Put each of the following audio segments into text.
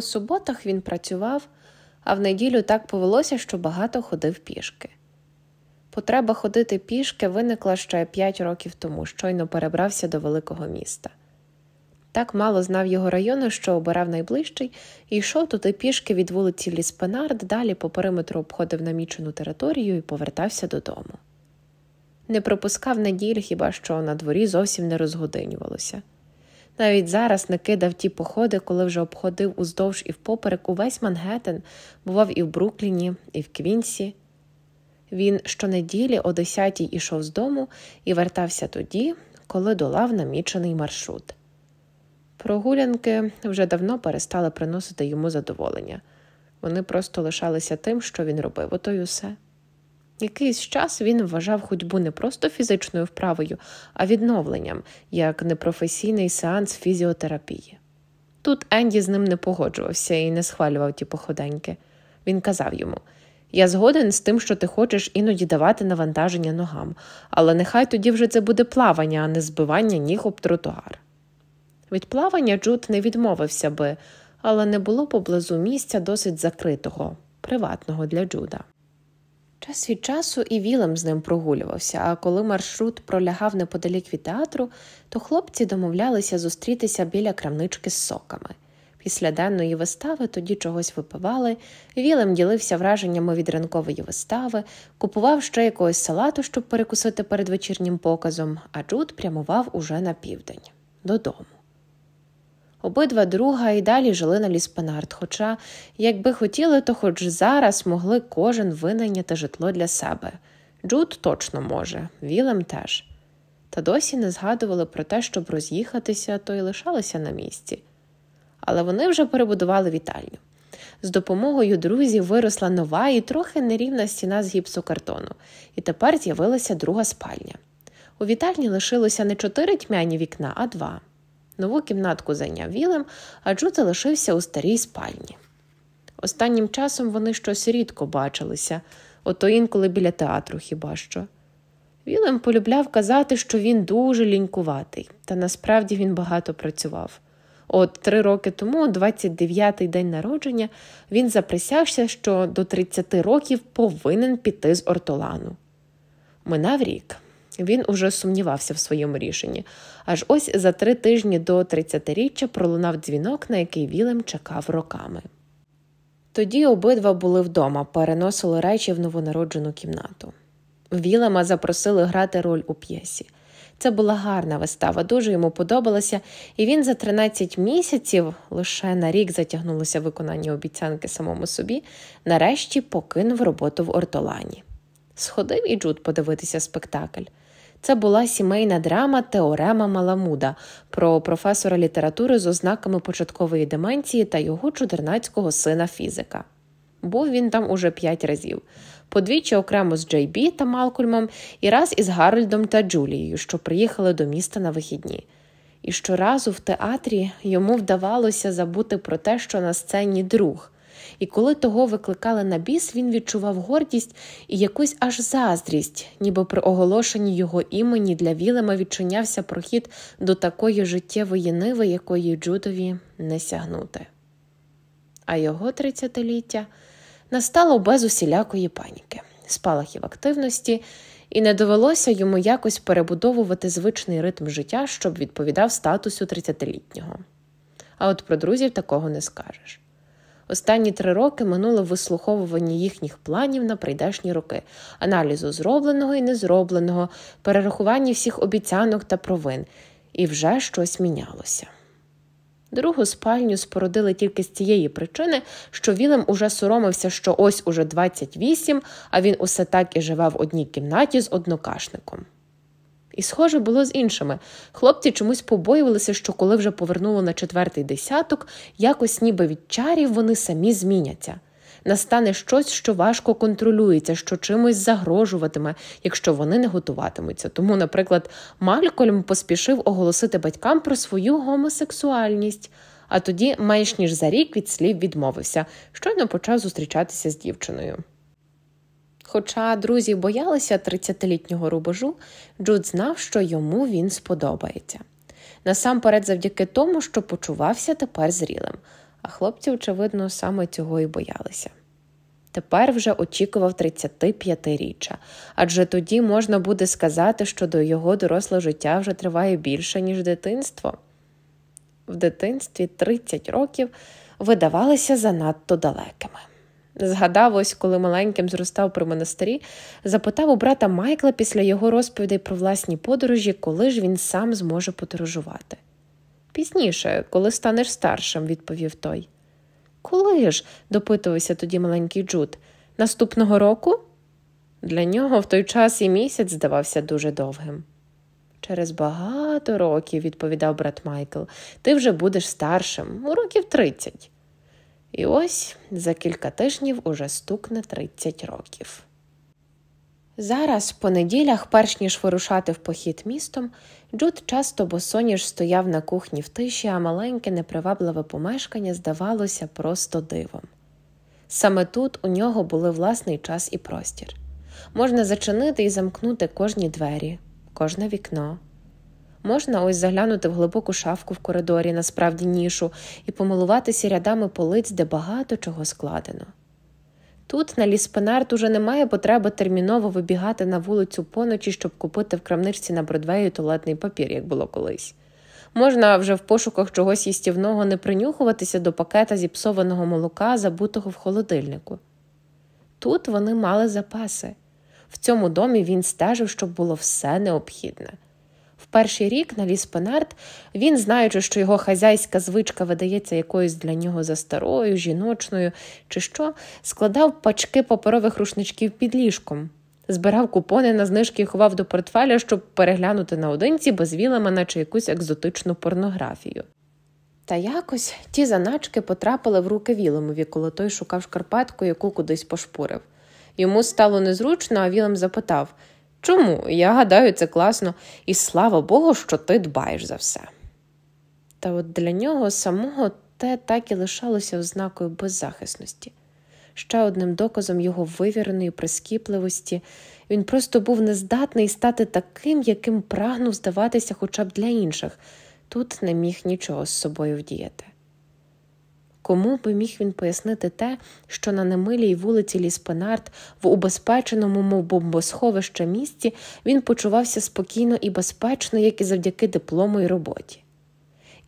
По суботах він працював, а в неділю так повелося, що багато ходив пішки. Потреба ходити пішки виникла ще п'ять років тому, щойно перебрався до великого міста. Так мало знав його району, що обирав найближчий, і йшов туди пішки від вулиці Ліспенард, далі по периметру обходив намічену територію і повертався додому. Не пропускав неділь хіба що на дворі зовсім не розгодинювалося. Навіть зараз не кидав ті походи, коли вже обходив уздовж і впоперек увесь Мангеттен, бував і в Брукліні, і в Квінсі. Він щонеділі о 10 ішов з дому і вертався тоді, коли долав намічений маршрут. Прогулянки вже давно перестали приносити йому задоволення вони просто лишалися тим, що він робив, ото й усе. Якийсь час він вважав ходьбу не просто фізичною вправою, а відновленням, як непрофесійний сеанс фізіотерапії. Тут Енді з ним не погоджувався і не схвалював ті походеньки. Він казав йому Я згоден з тим, що ти хочеш іноді давати навантаження ногам, але нехай тоді вже це буде плавання, а не збивання ніг об тротуар. Від плавання Джуд не відмовився би, але не було поблизу місця досить закритого, приватного для Джуда. Час від часу і Вілем з ним прогулювався, а коли маршрут пролягав неподалік від театру, то хлопці домовлялися зустрітися біля крамнички з соками. Після денної вистави тоді чогось випивали, Вілем ділився враженнями від ранкової вистави, купував ще якогось салату, щоб перекусити перед вечірнім показом, а Джуд прямував уже на південь додому. Обидва друга і далі жили на ліспанарт, хоча, якби хотіли, то хоч зараз могли кожен винайняти житло для себе. Джуд точно може, Вілем теж. Та досі не згадували про те, щоб роз'їхатися, то й лишалися на місці. Але вони вже перебудували вітальню. З допомогою друзів виросла нова і трохи нерівна стіна з гіпсокартону, і тепер з'явилася друга спальня. У вітальні лишилося не чотири тьмяні вікна, а два. Нову кімнатку зайняв Вілем, а Джуд залишився у старій спальні. Останнім часом вони щось рідко бачилися, ото інколи біля театру хіба що. Вілем полюбляв казати, що він дуже лінькуватий, та насправді він багато працював. От три роки тому, 29-й день народження, він заприсягся, що до 30 років повинен піти з ортолану. Минав рік. Він уже сумнівався в своєму рішенні. Аж ось за три тижні до 30-річчя пролунав дзвінок, на який Вілем чекав роками. Тоді обидва були вдома, переносили речі в новонароджену кімнату. Вілема запросили грати роль у п'єсі. Це була гарна вистава, дуже йому подобалася, і він за 13 місяців лише на рік затягнулося виконання обіцянки самому собі, нарешті покинув роботу в Ортолані. Сходив і Джуд подивитися спектакль. Це була сімейна драма Теорема Маламуда про професора літератури з ознаками початкової деменції та його чудернацького сина фізика. Був він там уже п'ять разів, подвічі окремо з Джей Бі та Малкольмом і раз із Гарольдом та Джулією, що приїхали до міста на вихідні. І щоразу в театрі йому вдавалося забути про те, що на сцені друг і коли того викликали на біс, він відчував гордість і якусь аж заздрість, ніби при оголошенні його імені для Вілема відчинявся прохід до такої життєвої ниви, якої Джудові не сягнути. А його тридцятиліття настало без усілякої паніки, спалахів активності. І не довелося йому якось перебудовувати звичний ритм життя, щоб відповідав статусу 30-літнього. А от про друзів такого не скажеш. Останні три роки минуло в вислуховуванні їхніх планів на прийдешні роки, аналізу зробленого і незробленого, перерахуванні всіх обіцянок та провин, і вже щось мінялося. Другу спальню спорудили тільки з тієї причини, що Вілем уже соромився, що ось уже 28, а він усе так і живе в одній кімнаті з однокашником. І схоже було з іншими. Хлопці чомусь побоювалися, що коли вже повернуло на четвертий десяток, якось ніби від чарів вони самі зміняться. Настане щось, що важко контролюється, що чимось загрожуватиме, якщо вони не готуватимуться. Тому, наприклад, Малькольм поспішив оголосити батькам про свою гомосексуальність. А тоді, менш ніж за рік, від слів відмовився, щойно почав зустрічатися з дівчиною. Хоча друзі боялися 30-літнього рубежу, Джуд знав, що йому він сподобається. Насамперед, завдяки тому, що почувався тепер зрілим, а хлопці, очевидно, саме цього і боялися. Тепер вже очікував 35-річчя, адже тоді можна буде сказати, що до його дорослого життя вже триває більше, ніж дитинство. В дитинстві 30 років видавалися занадто далекими. Згадав ось, коли маленьким зростав при монастирі, запитав у брата Майкла після його розповідей про власні подорожі, коли ж він сам зможе подорожувати. Пізніше, коли станеш старшим, відповів той. Коли ж? допитувався тоді маленький Джуд. Наступного року? Для нього в той час і місяць здавався дуже довгим. Через багато років, відповідав брат Майкл, ти вже будеш старшим, у років тридцять. І ось за кілька тижнів уже стукне 30 років. Зараз, по неділях, перш ніж вирушати в похід містом, Джуд часто босоніж стояв на кухні в тиші, а маленьке непривабливе помешкання здавалося просто дивом. Саме тут у нього були власний час і простір. Можна зачинити і замкнути кожні двері, кожне вікно. Можна ось заглянути в глибоку шафку в коридорі, насправді нішу, і помилуватися рядами полиць, де багато чого складено. Тут на ліспенарт уже немає потреби терміново вибігати на вулицю поночі, щоб купити в крамничці на Бродвеї туалетний папір, як було колись. Можна вже в пошуках чогось їстівного не принюхуватися до пакета зіпсованого молока, забутого в холодильнику. Тут вони мали запаси. В цьому домі він стежив, щоб було все необхідне перший рік на ліс Пенарт, він, знаючи, що його хазяйська звичка видається якоюсь для нього застарою, жіночною чи що, складав пачки паперових рушничків під ліжком, збирав купони на знижки і ховав до портфеля, щоб переглянути наодинці без безвілами, наче якусь екзотичну порнографію. Та якось ті заначки потрапили в руки Віломові, коли той шукав шкарпетку, яку кудись пошпурив. Йому стало незручно, а Вілем запитав Чому? Я гадаю, це класно, і слава Богу, що ти дбаєш за все. Та от для нього самого те так і лишалося ознакою беззахисності. Ще одним доказом його вивіреної прискіпливості він просто був нездатний стати таким, яким прагнув здаватися хоча б для інших, тут не міг нічого з собою вдіяти. Кому би міг він пояснити те, що на немилій вулиці Ліспенарт, в убезпеченому, мов бомбосховище місті, він почувався спокійно і безпечно, як і завдяки диплому й роботі.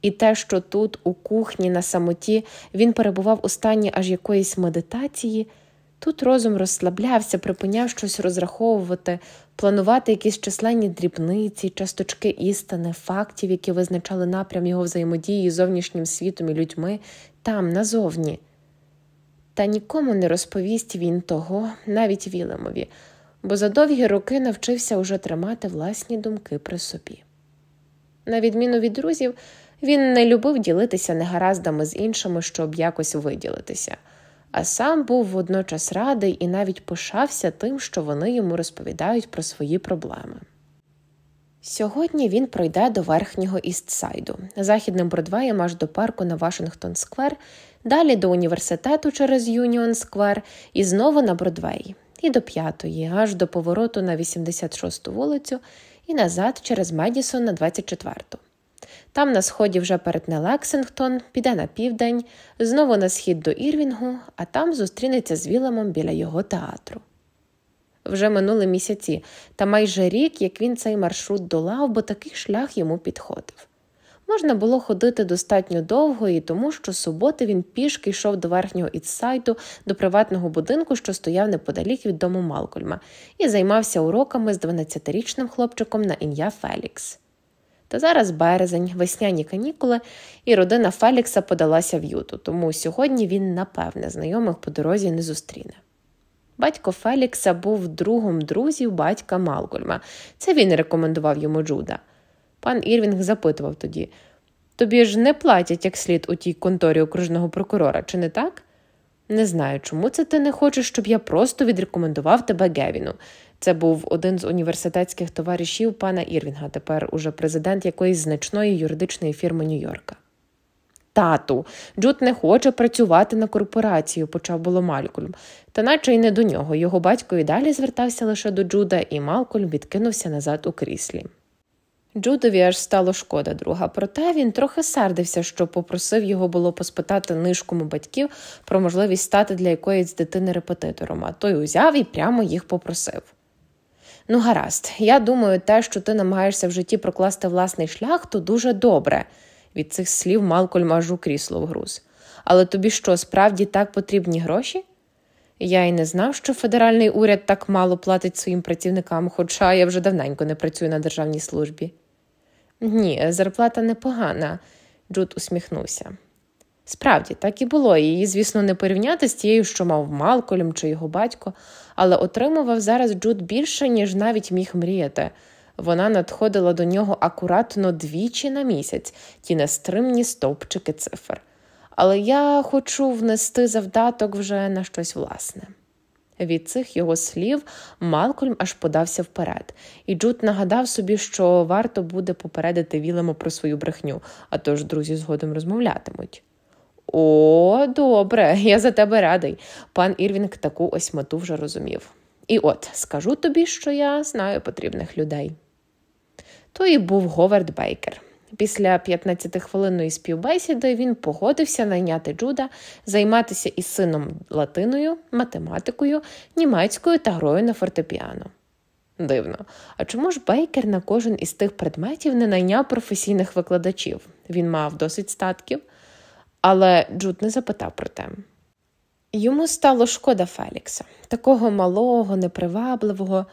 І те, що тут, у кухні, на самоті, він перебував у стані аж якоїсь медитації, тут розум розслаблявся, припиняв щось розраховувати, планувати якісь численні дрібниці, часточки істини, фактів, які визначали напрям його взаємодії з зовнішнім світом і людьми, там, назовні. Та нікому не розповість він того, навіть Вілемові, бо за довгі роки навчився уже тримати власні думки при собі. На відміну від друзів, він не любив ділитися негараздами з іншими, щоб якось виділитися, а сам був водночас радий і навіть пишався тим, що вони йому розповідають про свої проблеми. Сьогодні він пройде до верхнього Істсайду, західним Бродвеєм аж до парку на Вашингтон Сквер, далі до університету через Юніон Сквер і знову на Бродвей. І до п'ятої, аж до повороту на 86-ту вулицю і назад через Медісон на 24-ту. Там на сході вже перетне Лексингтон, піде на південь, знову на схід до Ірвінгу, а там зустрінеться з Вілемом біля його театру вже минули місяці, та майже рік, як він цей маршрут долав, бо такий шлях йому підходив. Можна було ходити достатньо довго і тому, що суботи він пішки йшов до верхнього ітсайту, до приватного будинку, що стояв неподалік від дому Малкольма, і займався уроками з 12-річним хлопчиком на ім'я Фелікс. Та зараз березень, весняні канікули, і родина Фелікса подалася в Юту, тому сьогодні він, напевне, знайомих по дорозі не зустріне. Батько Фелікса був другом друзів батька Малкольма. Це він рекомендував йому Джуда. Пан Ірвінг запитував тоді тобі ж не платять як слід у тій конторі окружного прокурора, чи не так? Не знаю, чому це ти не хочеш, щоб я просто відрекомендував тебе Гевіну. Це був один з університетських товаришів пана Ірвінга, тепер уже президент якоїсь значної юридичної фірми Нью-Йорка тату. Джуд не хоче працювати на корпорацію, почав було Малькольм. Та наче й не до нього. Його батько і далі звертався лише до Джуда, і Малкольм відкинувся назад у кріслі. Джудові аж стало шкода друга, проте він трохи сердився, що попросив його було поспитати нишкому батьків про можливість стати для якоїсь дитини репетитором, а той узяв і прямо їх попросив. Ну, гаразд, я думаю, те, що ти намагаєшся в житті прокласти власний шлях, то дуже добре, від цих слів Малкольм аж у крісло вгруз. Але тобі що, справді так потрібні гроші? Я й не знав, що федеральний уряд так мало платить своїм працівникам, хоча я вже давненько не працюю на державній службі. Ні, зарплата непогана, Джуд усміхнувся. Справді, так і було, її, звісно, не порівняти з тією, що мав Малкольм чи його батько, але отримував зараз Джуд більше, ніж навіть міг мріяти. Вона надходила до нього акуратно двічі на місяць, ті нестримні стовпчики цифр. Але я хочу внести завдаток вже на щось власне. Від цих його слів Малкольм аж подався вперед, і Джуд нагадав собі, що варто буде попередити Вілему про свою брехню, а тож друзі згодом розмовлятимуть. О, добре, я за тебе радий. Пан Ірвінг таку ось мету вже розумів. І от скажу тобі, що я знаю потрібних людей. То і був Говард Бейкер. Після 15-хвилинної співбесіди він погодився найняти Джуда займатися із сином латиною, математикою, німецькою та грою на фортепіано. Дивно, а чому ж Бейкер на кожен із тих предметів не найняв професійних викладачів? Він мав досить статків, але Джуд не запитав про те. Йому стало шкода Фелікса, такого малого, непривабливого.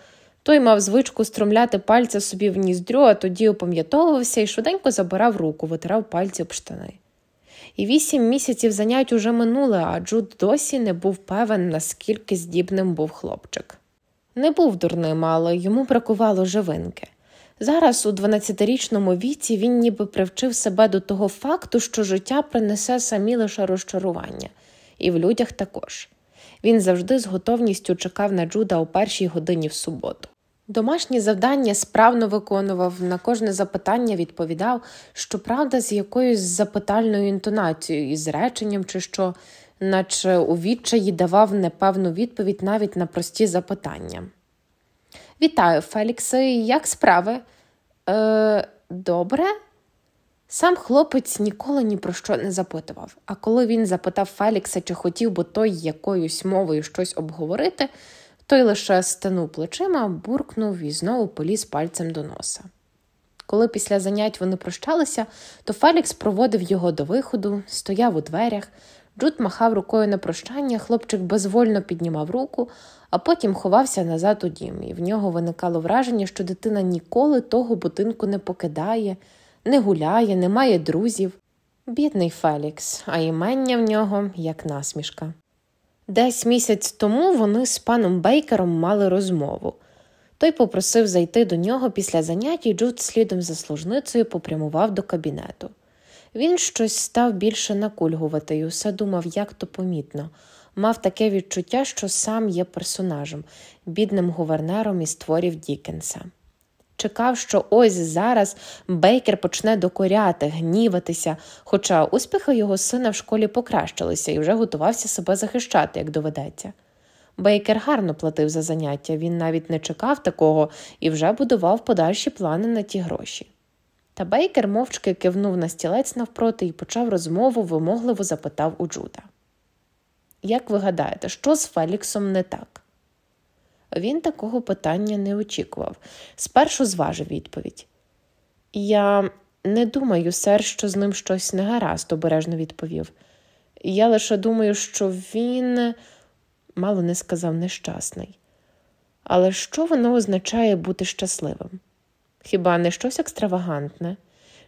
Той мав звичку струмляти пальця собі в ніздрю, а тоді опам'ятовувався і швиденько забирав руку, витирав пальці об штани. І вісім місяців занять уже минули, а Джуд досі не був певен, наскільки здібним був хлопчик. Не був дурним, але йому бракувало живинки. Зараз, у 12-річному віці, він ніби привчив себе до того факту, що життя принесе самі лише розчарування і в людях також. Він завжди з готовністю чекав на Джуда о першій годині в суботу. Домашні завдання справно виконував, на кожне запитання відповідав, щоправда, з якоюсь запитальною інтонацією, із реченням чи що, наче у відчаї давав непевну відповідь навіть на прості запитання. Вітаю, Фелікс, як справи? Е, Добре? Сам хлопець ніколи ні про що не запитував, а коли він запитав Фелікса, чи хотів би той якоюсь мовою щось обговорити, той лише стенув плечима, буркнув і знову поліз пальцем до носа. Коли після занять вони прощалися, то Фелікс проводив його до виходу, стояв у дверях. Джуд махав рукою на прощання, хлопчик безвольно піднімав руку, а потім ховався назад у дім, і в нього виникало враження, що дитина ніколи того будинку не покидає не гуляє, не має друзів. Бідний Фелікс, а імення в нього як насмішка. Десь місяць тому вони з паном Бейкером мали розмову. Той попросив зайти до нього після занять і Джуд слідом за служницею попрямував до кабінету. Він щось став більше накульгувати і усе думав, як то помітно, мав таке відчуття, що сам є персонажем, бідним гувернером із творів Дікенса чекав, що ось зараз Бейкер почне докоряти, гніватися. Хоча успіхи його сина в школі покращилися і вже готувався себе захищати, як доведеться. Бейкер гарно платив за заняття, він навіть не чекав такого і вже будував подальші плани на ті гроші. Та Бейкер мовчки кивнув на стілець навпроти і почав розмову, вимогливо запитав у Джуда. Як ви гадаєте, що з Феліксом не так? Він такого питання не очікував. Спершу зважив відповідь. Я не думаю, сер, що з ним щось негаразд, обережно відповів. Я лише думаю, що він мало не сказав нещасний. Але що воно означає бути щасливим? Хіба не щось екстравагантне,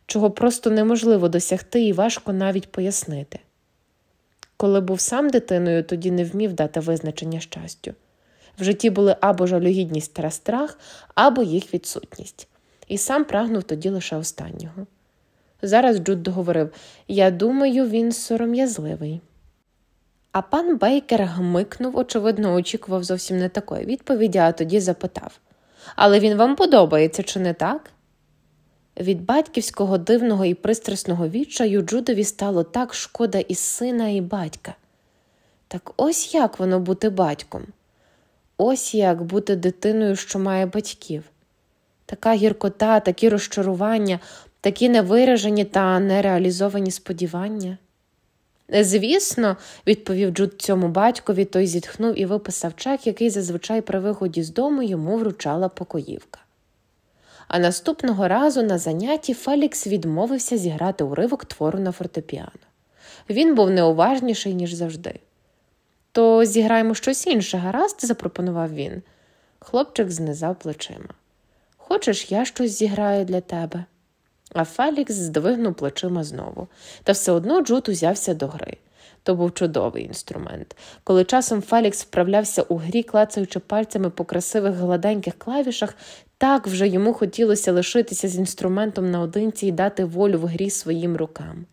чого просто неможливо досягти і важко навіть пояснити? Коли був сам дитиною, тоді не вмів дати визначення щастю. В житті були або жалюгідність та страх, або їх відсутність, і сам прагнув тоді лише останнього. Зараз Джуд договорив Я думаю, він сором'язливий. А пан Бейкер гмикнув, очевидно, очікував зовсім не такої відповіді, а тоді запитав Але він вам подобається, чи не так? Від батьківського дивного і пристрасного відчаю Джудові стало так шкода і сина, і батька. Так ось як воно бути батьком. Ось як бути дитиною, що має батьків. Така гіркота, такі розчарування, такі невиражені та нереалізовані сподівання. Звісно, відповів Джуд цьому батькові, той зітхнув і виписав чек, який зазвичай при виході з дому йому вручала покоївка. А наступного разу на занятті Фелікс відмовився зіграти уривок твору на фортепіано. Він був неуважніший, ніж завжди. То зіграємо щось інше, гаразд, запропонував він. Хлопчик знизав плечима. Хочеш, я щось зіграю для тебе? А Фелікс здвигнув плечима знову, та все одно Джуд узявся до гри. То був чудовий інструмент. Коли часом Фелікс вправлявся у грі, клацаючи пальцями по красивих гладеньких клавішах, так вже йому хотілося лишитися з інструментом наодинці і дати волю в грі своїм рукам.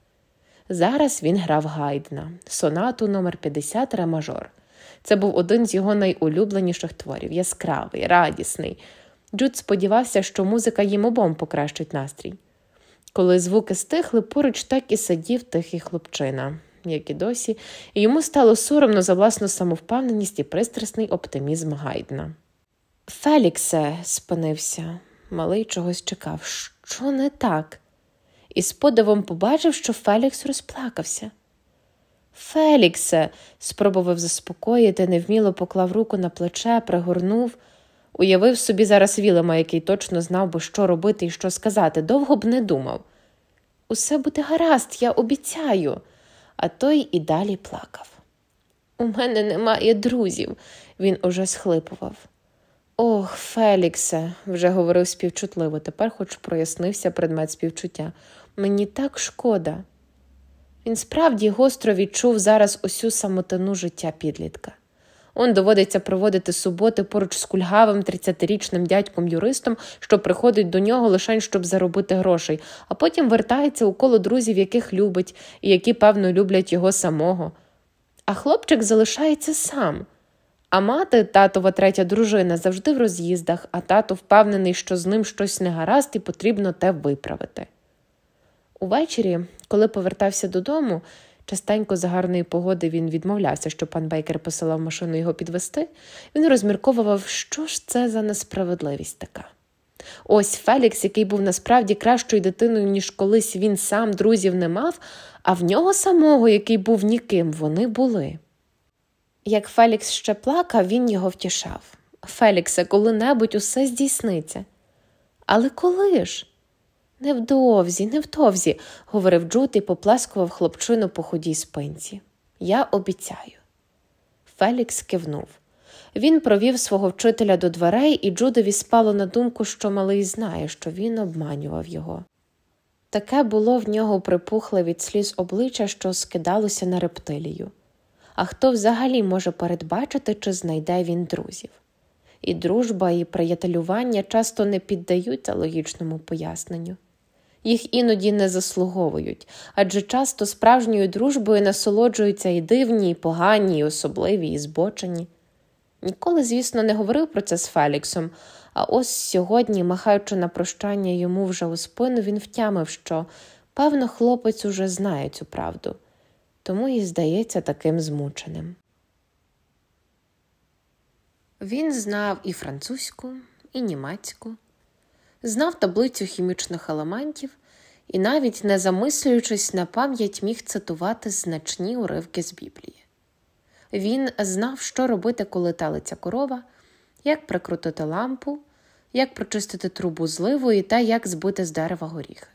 Зараз він грав Гайдна, сонату номер 50 ре мажор. Це був один з його найулюбленіших творів, яскравий, радісний. Джуд сподівався, що музика їм обом покращить настрій. Коли звуки стихли, поруч так і сидів тихий хлопчина, як і досі, і йому стало соромно за власну самовпевненість і пристрасний оптимізм Гайдна. Феліксе, спинився, малий чогось чекав. Що не так? і з подивом побачив, що Фелікс розплакався. Феліксе, спробував заспокоїти, невміло поклав руку на плече, пригорнув, уявив собі зараз Вілема, який точно знав би, що робити і що сказати, довго б не думав. Усе буде гаразд, я обіцяю, а той і далі плакав. У мене немає друзів, він уже схлипував. Ох, Феліксе, вже говорив співчутливо, тепер хоч прояснився предмет співчуття. Мені так шкода. Він справді гостро відчув зараз усю самотину життя підлітка. Он доводиться проводити суботи поруч з кульгавим 30-річним дядьком юристом, що приходить до нього лише щоб заробити грошей, а потім вертається у коло друзів, яких любить, і які, певно, люблять його самого. А хлопчик залишається сам. А мати, татова третя дружина, завжди в роз'їздах, а тато впевнений, що з ним щось не гаразд і потрібно те виправити. Увечері, коли повертався додому, частенько за гарної погоди він відмовлявся, що пан Бейкер посилав машину його підвести, він розмірковував, що ж це за несправедливість така. Ось Фелікс, який був насправді кращою дитиною, ніж колись він сам друзів не мав, а в нього самого, який був ніким, вони були. Як Фелікс ще плакав, він його втішав. Фелікса коли-небудь усе здійсниться. Але коли ж? Невдовзі, невдовзі, говорив Джут і попласкував хлопчину по худій спинці. Я обіцяю. Фелікс кивнув. Він провів свого вчителя до дверей, і Джудові спало на думку, що малий знає, що він обманював його. Таке було в нього припухле від сліз обличчя, що скидалося на рептилію. А хто взагалі може передбачити, чи знайде він друзів? І дружба, і приятелювання часто не піддаються логічному поясненню їх іноді не заслуговують, адже часто справжньою дружбою насолоджуються і дивні, і погані, і особливі, і збочені. Ніколи, звісно, не говорив про це з Феліксом, а ось сьогодні, махаючи на прощання йому вже у спину, він втямив, що певно хлопець уже знає цю правду, тому і здається таким змученим. Він знав і французьку, і німецьку знав таблицю хімічних елементів і, навіть не замислюючись на пам'ять, міг цитувати значні уривки з Біблії. Він знав, що робити, коли талиться корова, як прикрутити лампу, як прочистити трубу зливої та як збити з дерева горіхи.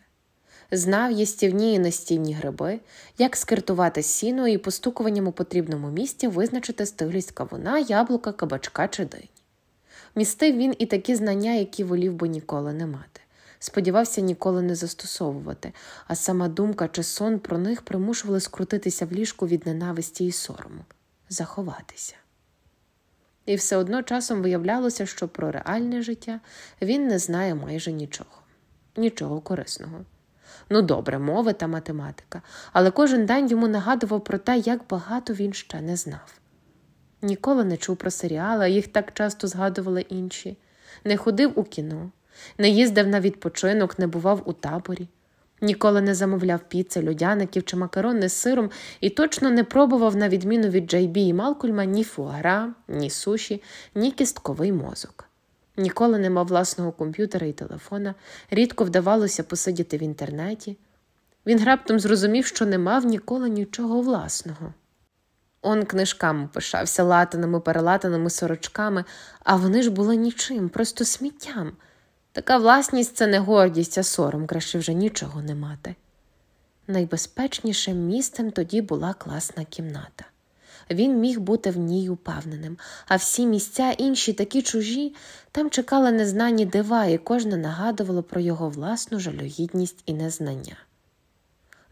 Знав їстівні і настінні гриби, як скиртувати сіно і постукуванням у потрібному місці визначити стиглість кавуна, яблука, кабачка чи динь містив він і такі знання, які волів би ніколи не мати. Сподівався ніколи не застосовувати, а сама думка чи сон про них примушували скрутитися в ліжку від ненависті і сорому, заховатися. І все одно часом виявлялося, що про реальне життя він не знає майже нічого, нічого корисного. Ну, добре, мови та математика, але кожен день йому нагадував про те, як багато він ще не знав. Ніколи не чув про серіали, їх так часто згадували інші. Не ходив у кіно, не їздив на відпочинок, не бував у таборі, ніколи не замовляв піци, льодяників чи макарони з сиром і точно не пробував, на відміну від Джейбі і Малкульма, ні фуагра, ні суші, ні кістковий мозок. Ніколи не мав власного комп'ютера і телефона, рідко вдавалося посидіти в інтернеті. Він раптом зрозумів, що не мав ніколи нічого власного. Он книжками пишався, латаними, перелатаними сорочками, а вони ж були нічим, просто сміттям. Така власність це не гордість, а сором, краще вже нічого не мати. Найбезпечнішим місцем тоді була класна кімната. Він міг бути в ній упевненим, а всі місця інші, такі чужі, там чекали незнані дива, і кожне нагадувало про його власну жалюгідність і незнання.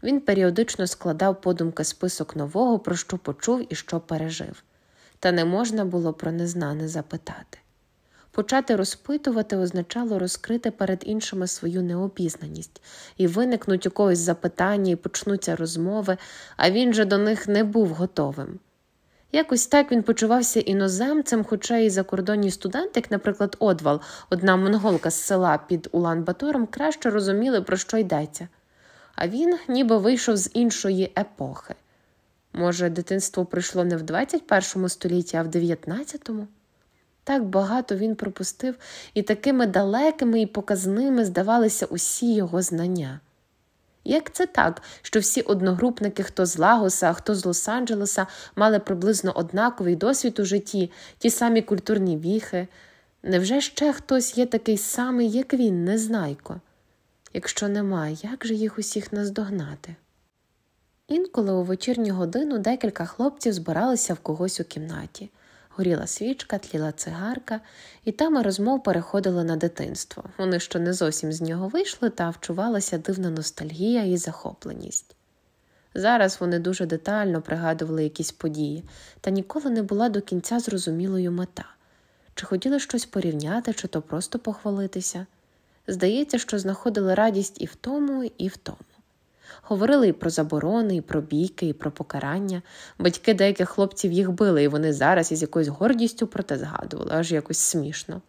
Він періодично складав подумки список нового, про що почув і що пережив, та не можна було про незнане запитати. Почати розпитувати означало розкрити перед іншими свою необізнаність, і виникнуть у когось запитання, і почнуться розмови, а він же до них не був готовим. Якось так він почувався іноземцем, хоча і закордонні студенти, як, наприклад, Одвал, одна монголка з села під Улан Батором, краще розуміли, про що йдеться а він ніби вийшов з іншої епохи. Може, дитинство прийшло не в 21 столітті, а в 19-му? Так багато він пропустив, і такими далекими і показними здавалися усі його знання. Як це так, що всі одногрупники, хто з Лагоса, хто з Лос-Анджелеса, мали приблизно однаковий досвід у житті, ті самі культурні віхи? Невже ще хтось є такий самий, як він, незнайко? Якщо нема, як же їх усіх наздогнати? Інколи у вечірню годину декілька хлопців збиралися в когось у кімнаті. Горіла свічка, тліла цигарка, і тема розмов переходила на дитинство. Вони що не зовсім з нього вийшли, та вчувалася дивна ностальгія і захопленість. Зараз вони дуже детально пригадували якісь події, та ніколи не була до кінця зрозумілою мета чи хотіли щось порівняти, чи то просто похвалитися. Здається, що знаходили радість і в тому, і в тому. Говорили і про заборони, і про бійки, і про покарання. Батьки деяких хлопців їх били, і вони зараз із якоюсь гордістю про те згадували, аж якось смішно.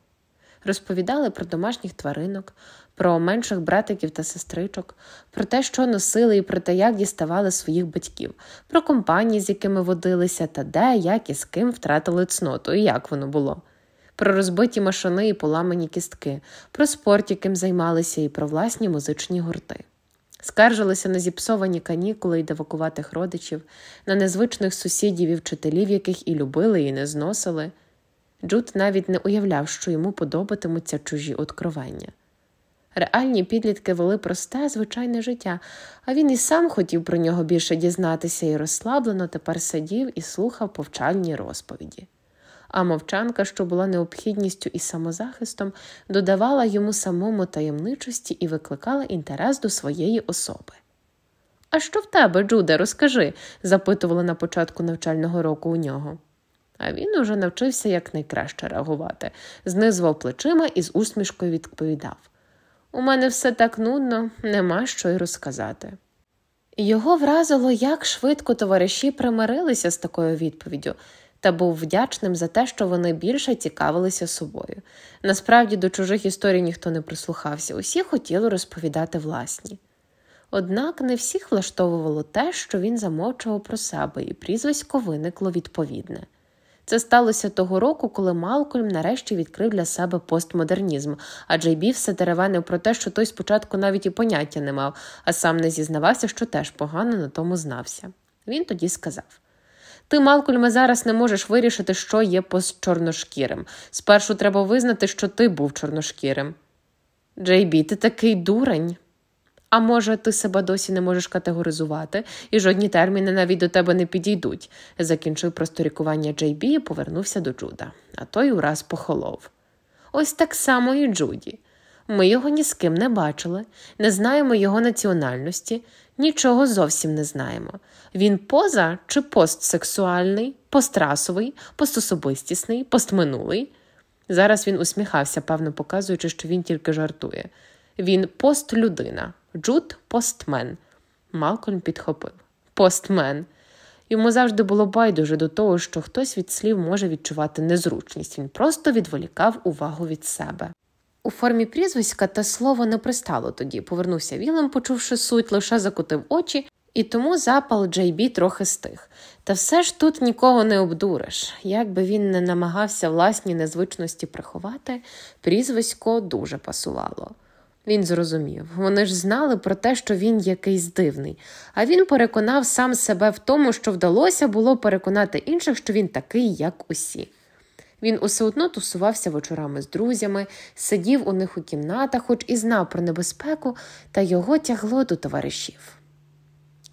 Розповідали про домашніх тваринок, про менших братиків та сестричок, про те, що носили, і про те, як діставали своїх батьків, про компанії, з якими водилися, та де, як і з ким втратили цноту, і як воно було про розбиті машини і поламані кістки, про спорт, яким займалися, і про власні музичні гурти. Скаржилися на зіпсовані канікули й девакуватих родичів, на незвичних сусідів і вчителів, яких і любили, і не зносили. Джуд навіть не уявляв, що йому подобатимуться чужі откровення. Реальні підлітки вели просте, звичайне життя, а він і сам хотів про нього більше дізнатися і розслаблено тепер сидів і слухав повчальні розповіді а мовчанка, що була необхідністю і самозахистом, додавала йому самому таємничості і викликала інтерес до своєї особи. А що в тебе, Джуде, розкажи? запитувала на початку навчального року у нього. А він уже навчився якнайкраще реагувати, знизував плечима і з усмішкою відповідав У мене все так нудно, нема що й розказати. Його вразило, як швидко товариші примирилися з такою відповіддю та був вдячним за те, що вони більше цікавилися собою. Насправді до чужих історій ніхто не прислухався, усі хотіли розповідати власні. Однак не всіх влаштовувало те, що він замовчував про себе, і прізвисько виникло відповідне. Це сталося того року, коли Малкольм нарешті відкрив для себе постмодернізм, а Джейбі все деревенив про те, що той спочатку навіть і поняття не мав, а сам не зізнавався, що теж погано на тому знався. Він тоді сказав ти, Малкольме, зараз не можеш вирішити, що є поз чорношкірим. Спершу треба визнати, що ти був чорношкірим. Джейбі, ти такий дурень. А може, ти себе досі не можеш категоризувати, і жодні терміни навіть до тебе не підійдуть, закінчив просто просторікування Джейбі і повернувся до Джуда, а той ураз похолов. Ось так само і Джуді. Ми його ні з ким не бачили, не знаємо його національності, нічого зовсім не знаємо. Він поза чи постсексуальний, пострасовий, постособистісний, постминулий. Зараз він усміхався, певно показуючи, що він тільки жартує. Він постлюдина, Джуд постмен. Малкольм підхопив. Постмен. Йому завжди було байдуже до того, що хтось від слів може відчувати незручність. Він просто відволікав увагу від себе. У формі прізвиська те слово не пристало тоді. Повернувся Вілем, почувши суть, лише закотив очі, і тому запал Джейбі трохи стих. Та все ж тут нікого не обдуриш. Як би він не намагався власні незвичності приховати, прізвисько дуже пасувало. Він зрозумів, вони ж знали про те, що він якийсь дивний, а він переконав сам себе в тому, що вдалося було переконати інших, що він такий, як усі. Він усе одно тусувався вечорами з друзями, сидів у них у кімнатах, хоч і знав про небезпеку, та його тягло до товаришів.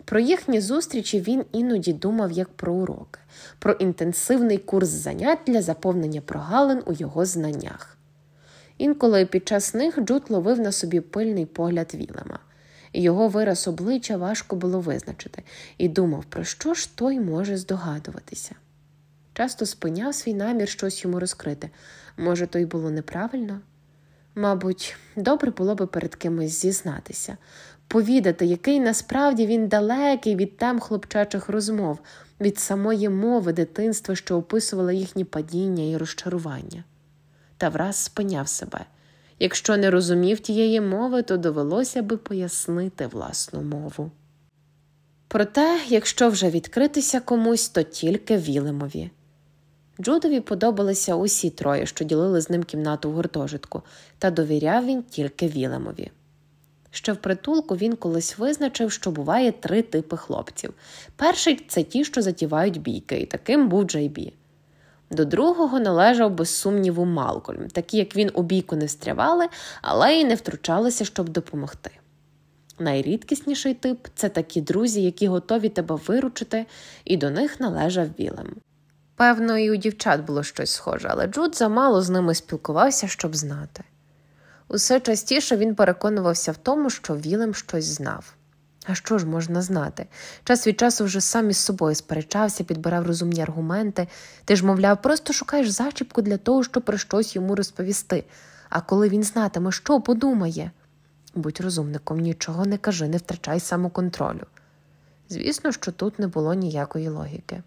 Про їхні зустрічі він іноді думав як про уроки, про інтенсивний курс занять для заповнення прогалин у його знаннях. Інколи під час них Джуд ловив на собі пильний погляд Вілема. Його вираз обличчя важко було визначити, і думав, про що ж той може здогадуватися часто спиняв свій намір щось йому розкрити. Може, то й було неправильно? Мабуть, добре було би перед кимось зізнатися, повідати, який насправді він далекий від тем хлопчачих розмов, від самої мови дитинства, що описувала їхні падіння і розчарування. Та враз спиняв себе. Якщо не розумів тієї мови, то довелося би пояснити власну мову. Проте, якщо вже відкритися комусь, то тільки Вілемові. Джудові подобалися усі троє, що ділили з ним кімнату в гуртожитку, та довіряв він тільки Вілемові. Ще в притулку він колись визначив, що буває три типи хлопців. Перший це ті, що затівають бійки, і таким був Джайбі. До другого належав, без сумніву, Малкольм, такі, як він у бійку не встрявали, але й не втручалися, щоб допомогти. Найрідкісніший тип це такі друзі, які готові тебе виручити, і до них належав Вілем. Певно, і у дівчат було щось схоже, але Джуд замало з ними спілкувався, щоб знати. Усе частіше він переконувався в тому, що Вілем щось знав. А що ж можна знати? Час від часу вже сам із собою сперечався, підбирав розумні аргументи, ти ж, мовляв, просто шукаєш зачіпку для того, щоб про щось йому розповісти. А коли він знатиме, що подумає? Будь розумником, нічого не кажи, не втрачай самоконтролю. Звісно, що тут не було ніякої логіки.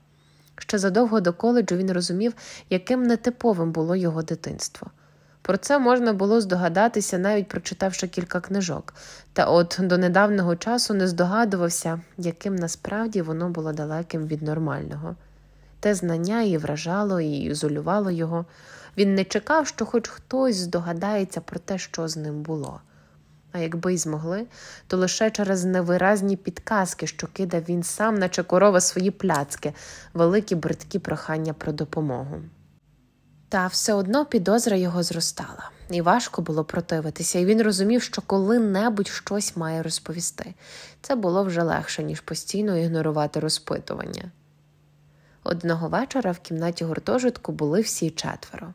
Ще задовго до коледжу він розумів, яким нетиповим було його дитинство. Про це можна було здогадатися, навіть прочитавши кілька книжок, та от до недавнього часу не здогадувався, яким насправді воно було далеким від нормального. Те знання і вражало, і ізолювало його. Він не чекав, що хоч хтось здогадається про те, що з ним було а якби й змогли, то лише через невиразні підказки, що кидав він сам, наче корова свої пляцки, великі бридкі прохання про допомогу. Та все одно підозра його зростала, і важко було противитися, і він розумів, що коли-небудь щось має розповісти. Це було вже легше, ніж постійно ігнорувати розпитування. Одного вечора в кімнаті гуртожитку були всі четверо.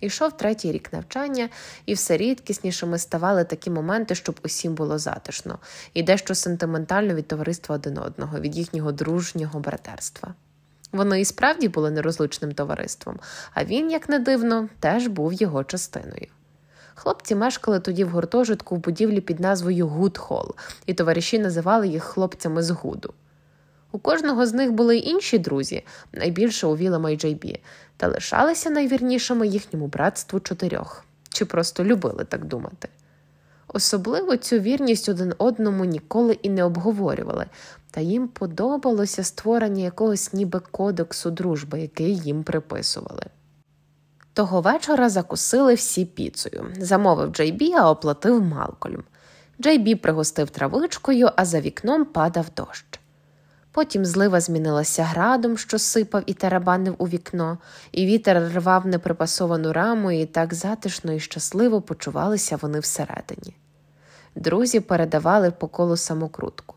Ішов третій рік навчання, і все рідкіснішими ставали такі моменти, щоб усім було затишно, і дещо сентиментально від товариства один одного, від їхнього дружнього братерства. Воно і справді було нерозлучним товариством, а він, як не дивно, теж був його частиною. Хлопці мешкали тоді в гуртожитку в будівлі під назвою Гудхол, і товариші називали їх хлопцями з Гуду. У кожного з них були й інші друзі, найбільше у Вілема і Джейбі, та лишалися найвірнішими їхньому братству чотирьох чи просто любили так думати. Особливо цю вірність один одному ніколи і не обговорювали, та їм подобалося створення якогось ніби кодексу дружби, який їм приписували. Того вечора закусили всі піцею, замовив Джейбі, а оплатив Малкольм. Джейбі пригостив травичкою, а за вікном падав дощ. Потім злива змінилася градом, що сипав і тарабанив у вікно, і вітер рвав неприпасовану раму, і так затишно і щасливо почувалися вони всередині. Друзі передавали по колу самокрутку.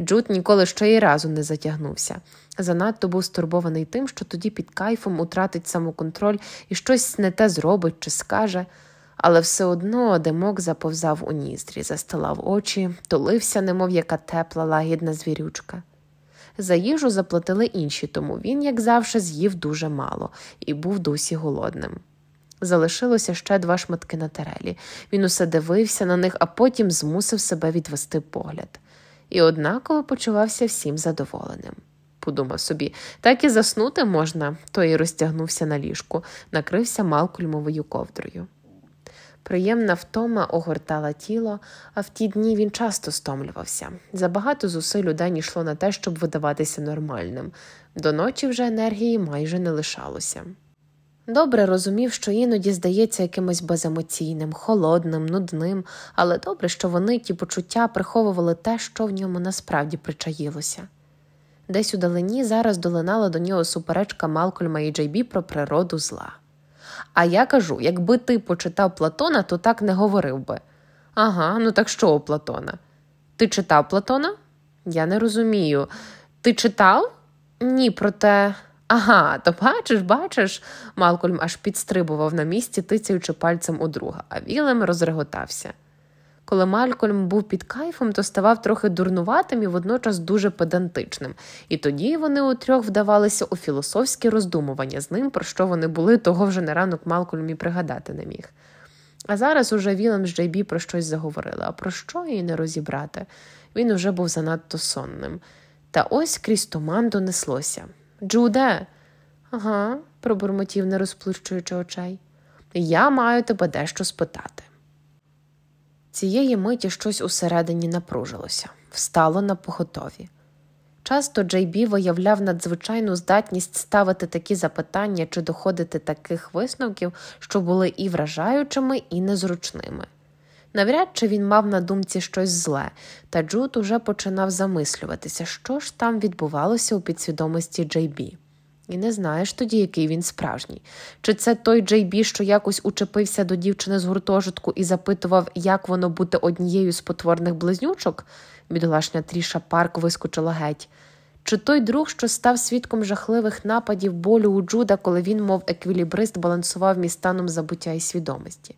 Джуд ніколи ще й разу не затягнувся. Занадто був стурбований тим, що тоді під кайфом утратить самоконтроль і щось не те зробить чи скаже, але все одно димок заповзав у ніздрі, застилав очі, тулився, немов яка тепла, лагідна звірючка. За їжу заплатили інші, тому він, як завжди, з'їв дуже мало і був досі голодним. Залишилося ще два шматки на тарелі. Він усе дивився на них, а потім змусив себе відвести погляд. І однаково почувався всім задоволеним. Подумав собі, так і заснути можна, то і розтягнувся на ліжку, накрився малкульмовою ковдрою. Приємна втома огортала тіло, а в ті дні він часто стомлювався. Забагато зусиль у день йшло на те, щоб видаватися нормальним. До ночі вже енергії майже не лишалося. Добре розумів, що іноді здається якимось беземоційним, холодним, нудним, але добре, що вони ті почуття приховували те, що в ньому насправді причаїлося. Десь у далині зараз долинала до нього суперечка Малкольма і Джейбі про природу зла. А я кажу: якби ти почитав Платона, то так не говорив би. Ага, ну так що у Платона? Ти читав Платона? Я не розумію. Ти читав? Ні, проте. Ага, то бачиш, бачиш. Малкольм аж підстрибував на місці, тицяючи пальцем у друга, а Вілем розреготався коли Малькольм був під кайфом, то ставав трохи дурнуватим і водночас дуже педантичним. І тоді вони утрьох вдавалися у філософські роздумування з ним, про що вони були, того вже на ранок Малкольм і пригадати не міг. А зараз уже Вілам з Джейбі про щось заговорили, а про що її не розібрати. Він уже був занадто сонним. Та ось крізь туман донеслося Джуде. Ага, пробурмотів, не розплющуючи очей. Я маю тебе дещо спитати. Цієї миті щось усередині напружилося, встало на поготові. Часто Джей Бі виявляв надзвичайну здатність ставити такі запитання чи доходити таких висновків, що були і вражаючими, і незручними. Навряд чи він мав на думці щось зле, та Джуд уже починав замислюватися, що ж там відбувалося у підсвідомості Джей Бі і не знаєш тоді, який він справжній. Чи це той Джей Бі, що якось учепився до дівчини з гуртожитку і запитував, як воно бути однією з потворних близнючок? Бідолашня тріша парк вискочила геть. Чи той друг, що став свідком жахливих нападів болю у Джуда, коли він, мов еквілібрист, балансував містаном забуття і свідомості?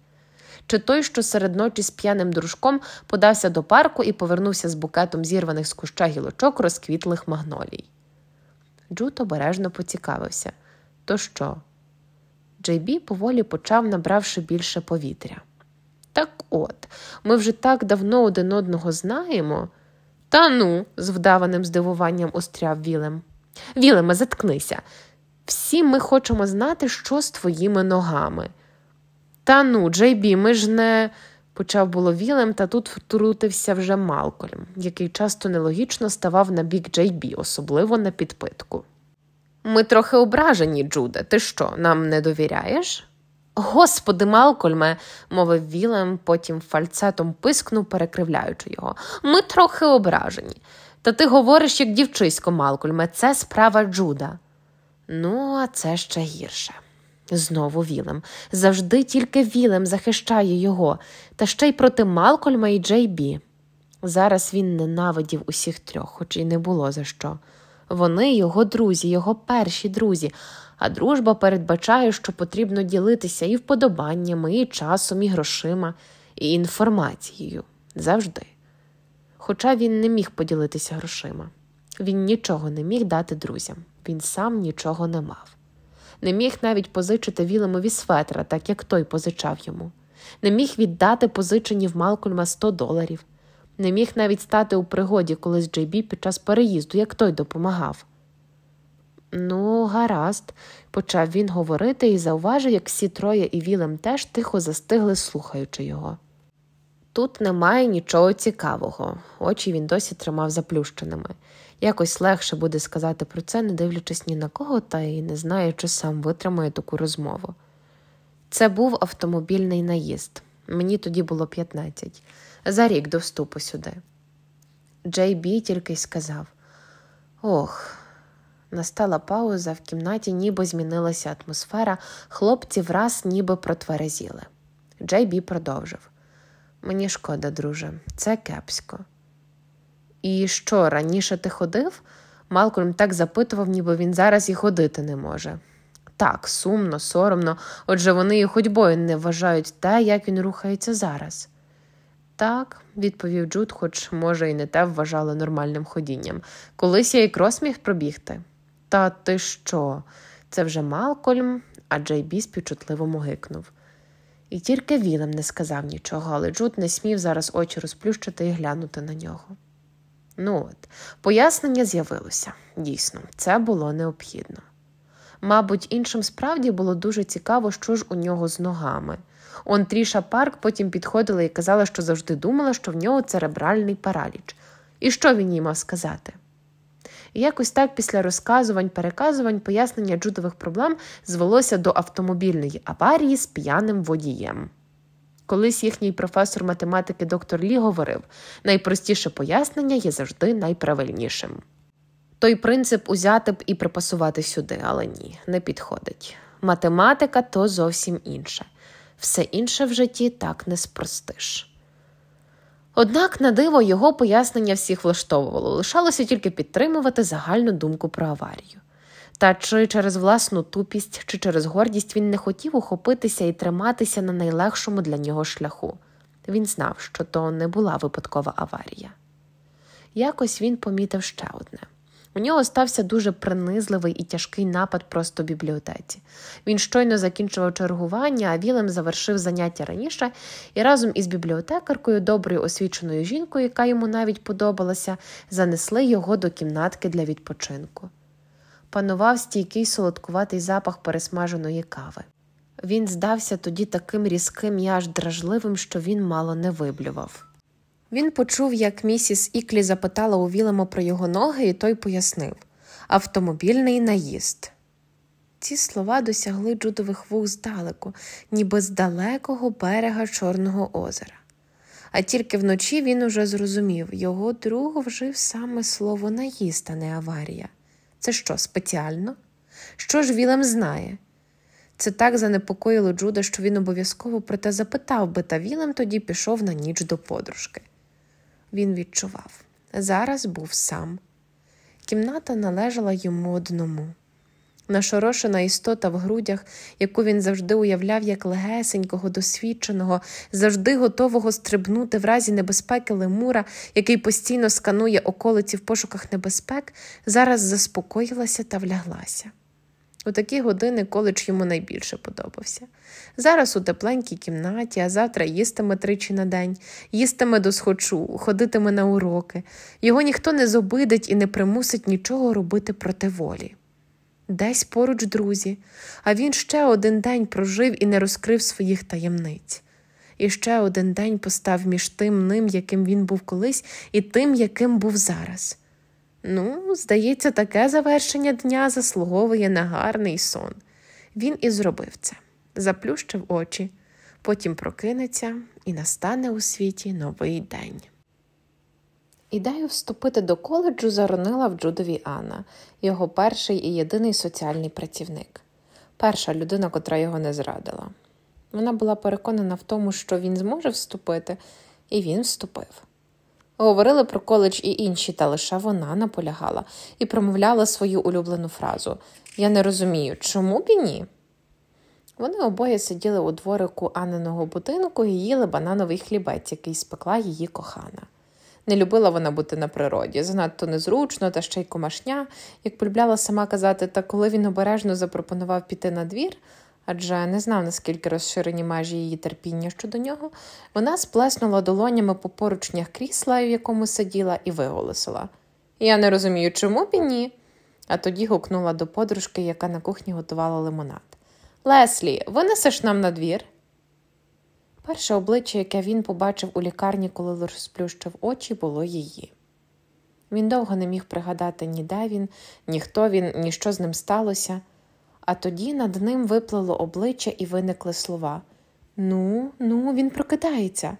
Чи той, що серед ночі з п'яним дружком подався до парку і повернувся з букетом зірваних з куща гілочок розквітлих магнолій? Джут обережно поцікавився. То що? Джейбі поволі почав, набравши більше повітря. Так от, ми вже так давно один одного знаємо. Та ну, з вдаваним здивуванням устряв Вілем. Вілеме, заткнися. Всі ми хочемо знати, що з твоїми ногами. Та ну, Джейбі, ми ж не. Почав було Вілем, та тут втрутився вже Малкольм, який часто нелогічно ставав на бік Джейбі, особливо на підпитку. Ми трохи ображені, Джуде, ти що, нам не довіряєш? Господи, Малкольме, мовив Вілем, потім фальцетом пискнув, перекривляючи його. Ми трохи ображені. Та ти говориш, як дівчисько, Малкольме, це справа Джуда. Ну, а це ще гірше. Знову Вілем. Завжди тільки Вілем захищає його, та ще й проти Малкольма і Джей Бі. Зараз він ненавидів усіх трьох, хоч і не було за що. Вони його друзі, його перші друзі, а дружба передбачає, що потрібно ділитися і вподобаннями, і часом, і грошима, і інформацією завжди. Хоча він не міг поділитися грошима, він нічого не міг дати друзям, він сам нічого не мав не міг навіть позичити Вілемові светра, так як той позичав йому, не міг віддати позичені в Малкольма 100 доларів, не міг навіть стати у пригоді колись Джейбі під час переїзду, як той допомагав. Ну, гаразд, почав він говорити і зауважив, як всі троє і Вілем теж тихо застигли, слухаючи його. Тут немає нічого цікавого, очі він досі тримав заплющеними. Якось легше буде сказати про це, не дивлячись ні на кого, та й не знаючи сам витримає таку розмову. Це був автомобільний наїзд. Мені тоді було 15. за рік до вступу сюди. Джей Бі тільки й сказав Ох, настала пауза, в кімнаті ніби змінилася атмосфера, хлопці враз ніби протверезіли. Джей Бі продовжив. Мені шкода, друже, це кепсько. І що раніше ти ходив? Малкольм так запитував, ніби він зараз і ходити не може. Так, сумно, соромно, отже вони і ходьбою не вважають те, як він рухається зараз. Так, відповів Джуд, хоч, може, і не те вважали нормальним ходінням. Колись я і крос міг пробігти. Та ти що? Це вже Малкольм, а Джейбі співчутливо могикнув. І тільки Вілем не сказав нічого, але Джуд не смів зараз очі розплющити і глянути на нього. Ну от, пояснення з'явилося дійсно, це було необхідно. Мабуть, іншим справді було дуже цікаво, що ж у нього з ногами. Он Тріша парк потім підходила і казала, що завжди думала, що в нього церебральний параліч. І що він їй мав сказати? І якось так після розказувань, переказувань, пояснення джудових проблем звелося до автомобільної аварії з п'яним водієм. Колись їхній професор математики доктор Лі говорив: найпростіше пояснення є завжди найправильнішим. Той принцип узяти б і припасувати сюди, але ні, не підходить. Математика то зовсім інше. Все інше в житті так не спростиш. Однак, на диво, його пояснення всіх влаштовувало, лишалося тільки підтримувати загальну думку про аварію. Та чи через власну тупість, чи через гордість він не хотів ухопитися і триматися на найлегшому для нього шляху. Він знав, що то не була випадкова аварія. Якось він помітив ще одне. У нього стався дуже принизливий і тяжкий напад просто в бібліотеці. Він щойно закінчував чергування, а Вілем завершив заняття раніше і разом із бібліотекаркою, доброю освіченою жінкою, яка йому навіть подобалася, занесли його до кімнатки для відпочинку панував стійкий солодкуватий запах пересмаженої кави. Він здався тоді таким різким і аж дражливим, що він мало не виблював. Він почув, як місіс Іклі запитала у Вілема про його ноги, і той пояснив автомобільний наїзд. Ці слова досягли Джудових вух здалеку, ніби з далекого берега Чорного озера. А тільки вночі він уже зрозумів його друг вжив саме слово наїзд, а не аварія. Це що, спеціально? Що ж Вілем знає? Це так занепокоїло Джуда, що він обов'язково про те запитав би, та Вілем тоді пішов на ніч до подружки. Він відчував зараз був сам. Кімната належала йому одному. Нашорошена істота в грудях, яку він завжди уявляв як легесенького, досвідченого, завжди готового стрибнути в разі небезпеки лемура, який постійно сканує околиці в пошуках небезпек, зараз заспокоїлася та вляглася. У такі години коледж йому найбільше подобався. Зараз у тепленькій кімнаті, а завтра їстиме тричі на день, їстиме до схочу, ходитиме на уроки. Його ніхто не зобидить і не примусить нічого робити проти волі десь поруч друзі, а він ще один день прожив і не розкрив своїх таємниць. І ще один день постав між тим ним, яким він був колись, і тим, яким був зараз. Ну, здається, таке завершення дня заслуговує на гарний сон. Він і зробив це, заплющив очі, потім прокинеться і настане у світі новий день. Ідею вступити до коледжу заронила в Джудові Анна, його перший і єдиний соціальний працівник, перша людина, котра його не зрадила. Вона була переконана в тому, що він зможе вступити, і він вступив. Говорили про коледж і інші, та лише вона наполягала і промовляла свою улюблену фразу Я не розумію, чому б і ні? Вони обоє сиділи у дворику Анниного будинку і їли банановий хлібець, який спекла її кохана. Не любила вона бути на природі. Занадто незручно, та ще й комашня, як полюбляла сама казати, та коли він обережно запропонував піти на двір, адже не знав, наскільки розширені межі її терпіння щодо нього, вона сплеснула долонями по поручнях крісла, в якому сиділа, і виголосила: Я не розумію, чому б і ні. А тоді гукнула до подружки, яка на кухні готувала лимонад. Леслі, винесеш нам на двір?» Перше обличчя, яке він побачив у лікарні, коли розплющив очі, було її. Він довго не міг пригадати ні де він, ні хто він, ні що з ним сталося, а тоді над ним виплило обличчя і виникли слова Ну, ну, він прокидається.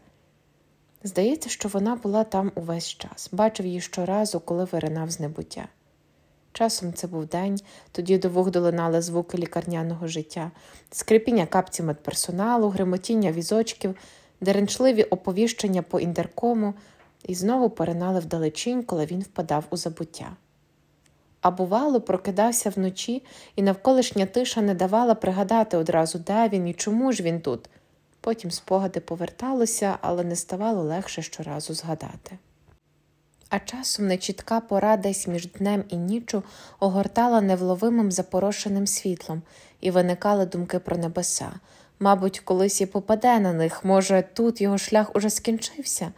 Здається, що вона була там увесь час, бачив її щоразу, коли виринав з небуття. Часом це був день, тоді до вух долинали звуки лікарняного життя, скрипіння капці медперсоналу, гремотіння візочків, деренчливі оповіщення по інтеркому і знову поринали вдалечінь, коли він впадав у забуття. А бувало, прокидався вночі, і навколишня тиша не давала пригадати одразу, де він і чому ж він тут. Потім спогади поверталися, але не ставало легше щоразу згадати а часом нечітка пора десь між днем і ніччю огортала невловимим запорошеним світлом, і виникали думки про небеса. Мабуть, колись і попаде на них, може, тут його шлях уже скінчився.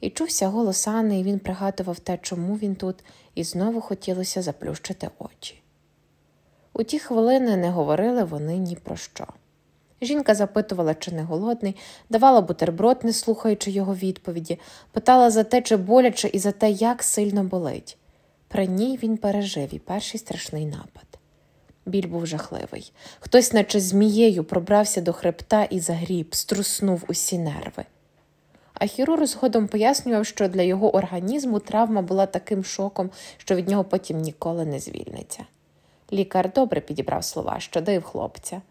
І чувся голос Анни, і він пригадував те, чому він тут, і знову хотілося заплющити очі. У ті хвилини не говорили вони ні про що. Жінка запитувала, чи не голодний, давала бутерброд, не слухаючи його відповіді, питала за те, чи боляче, і за те, як сильно болить. При ній він пережив і перший страшний напад. Біль був жахливий. Хтось, наче змією, пробрався до хребта і загріб, струснув усі нерви. А хірург згодом пояснював, що для його організму травма була таким шоком, що від нього потім ніколи не звільниться. Лікар добре підібрав слова, що див хлопця.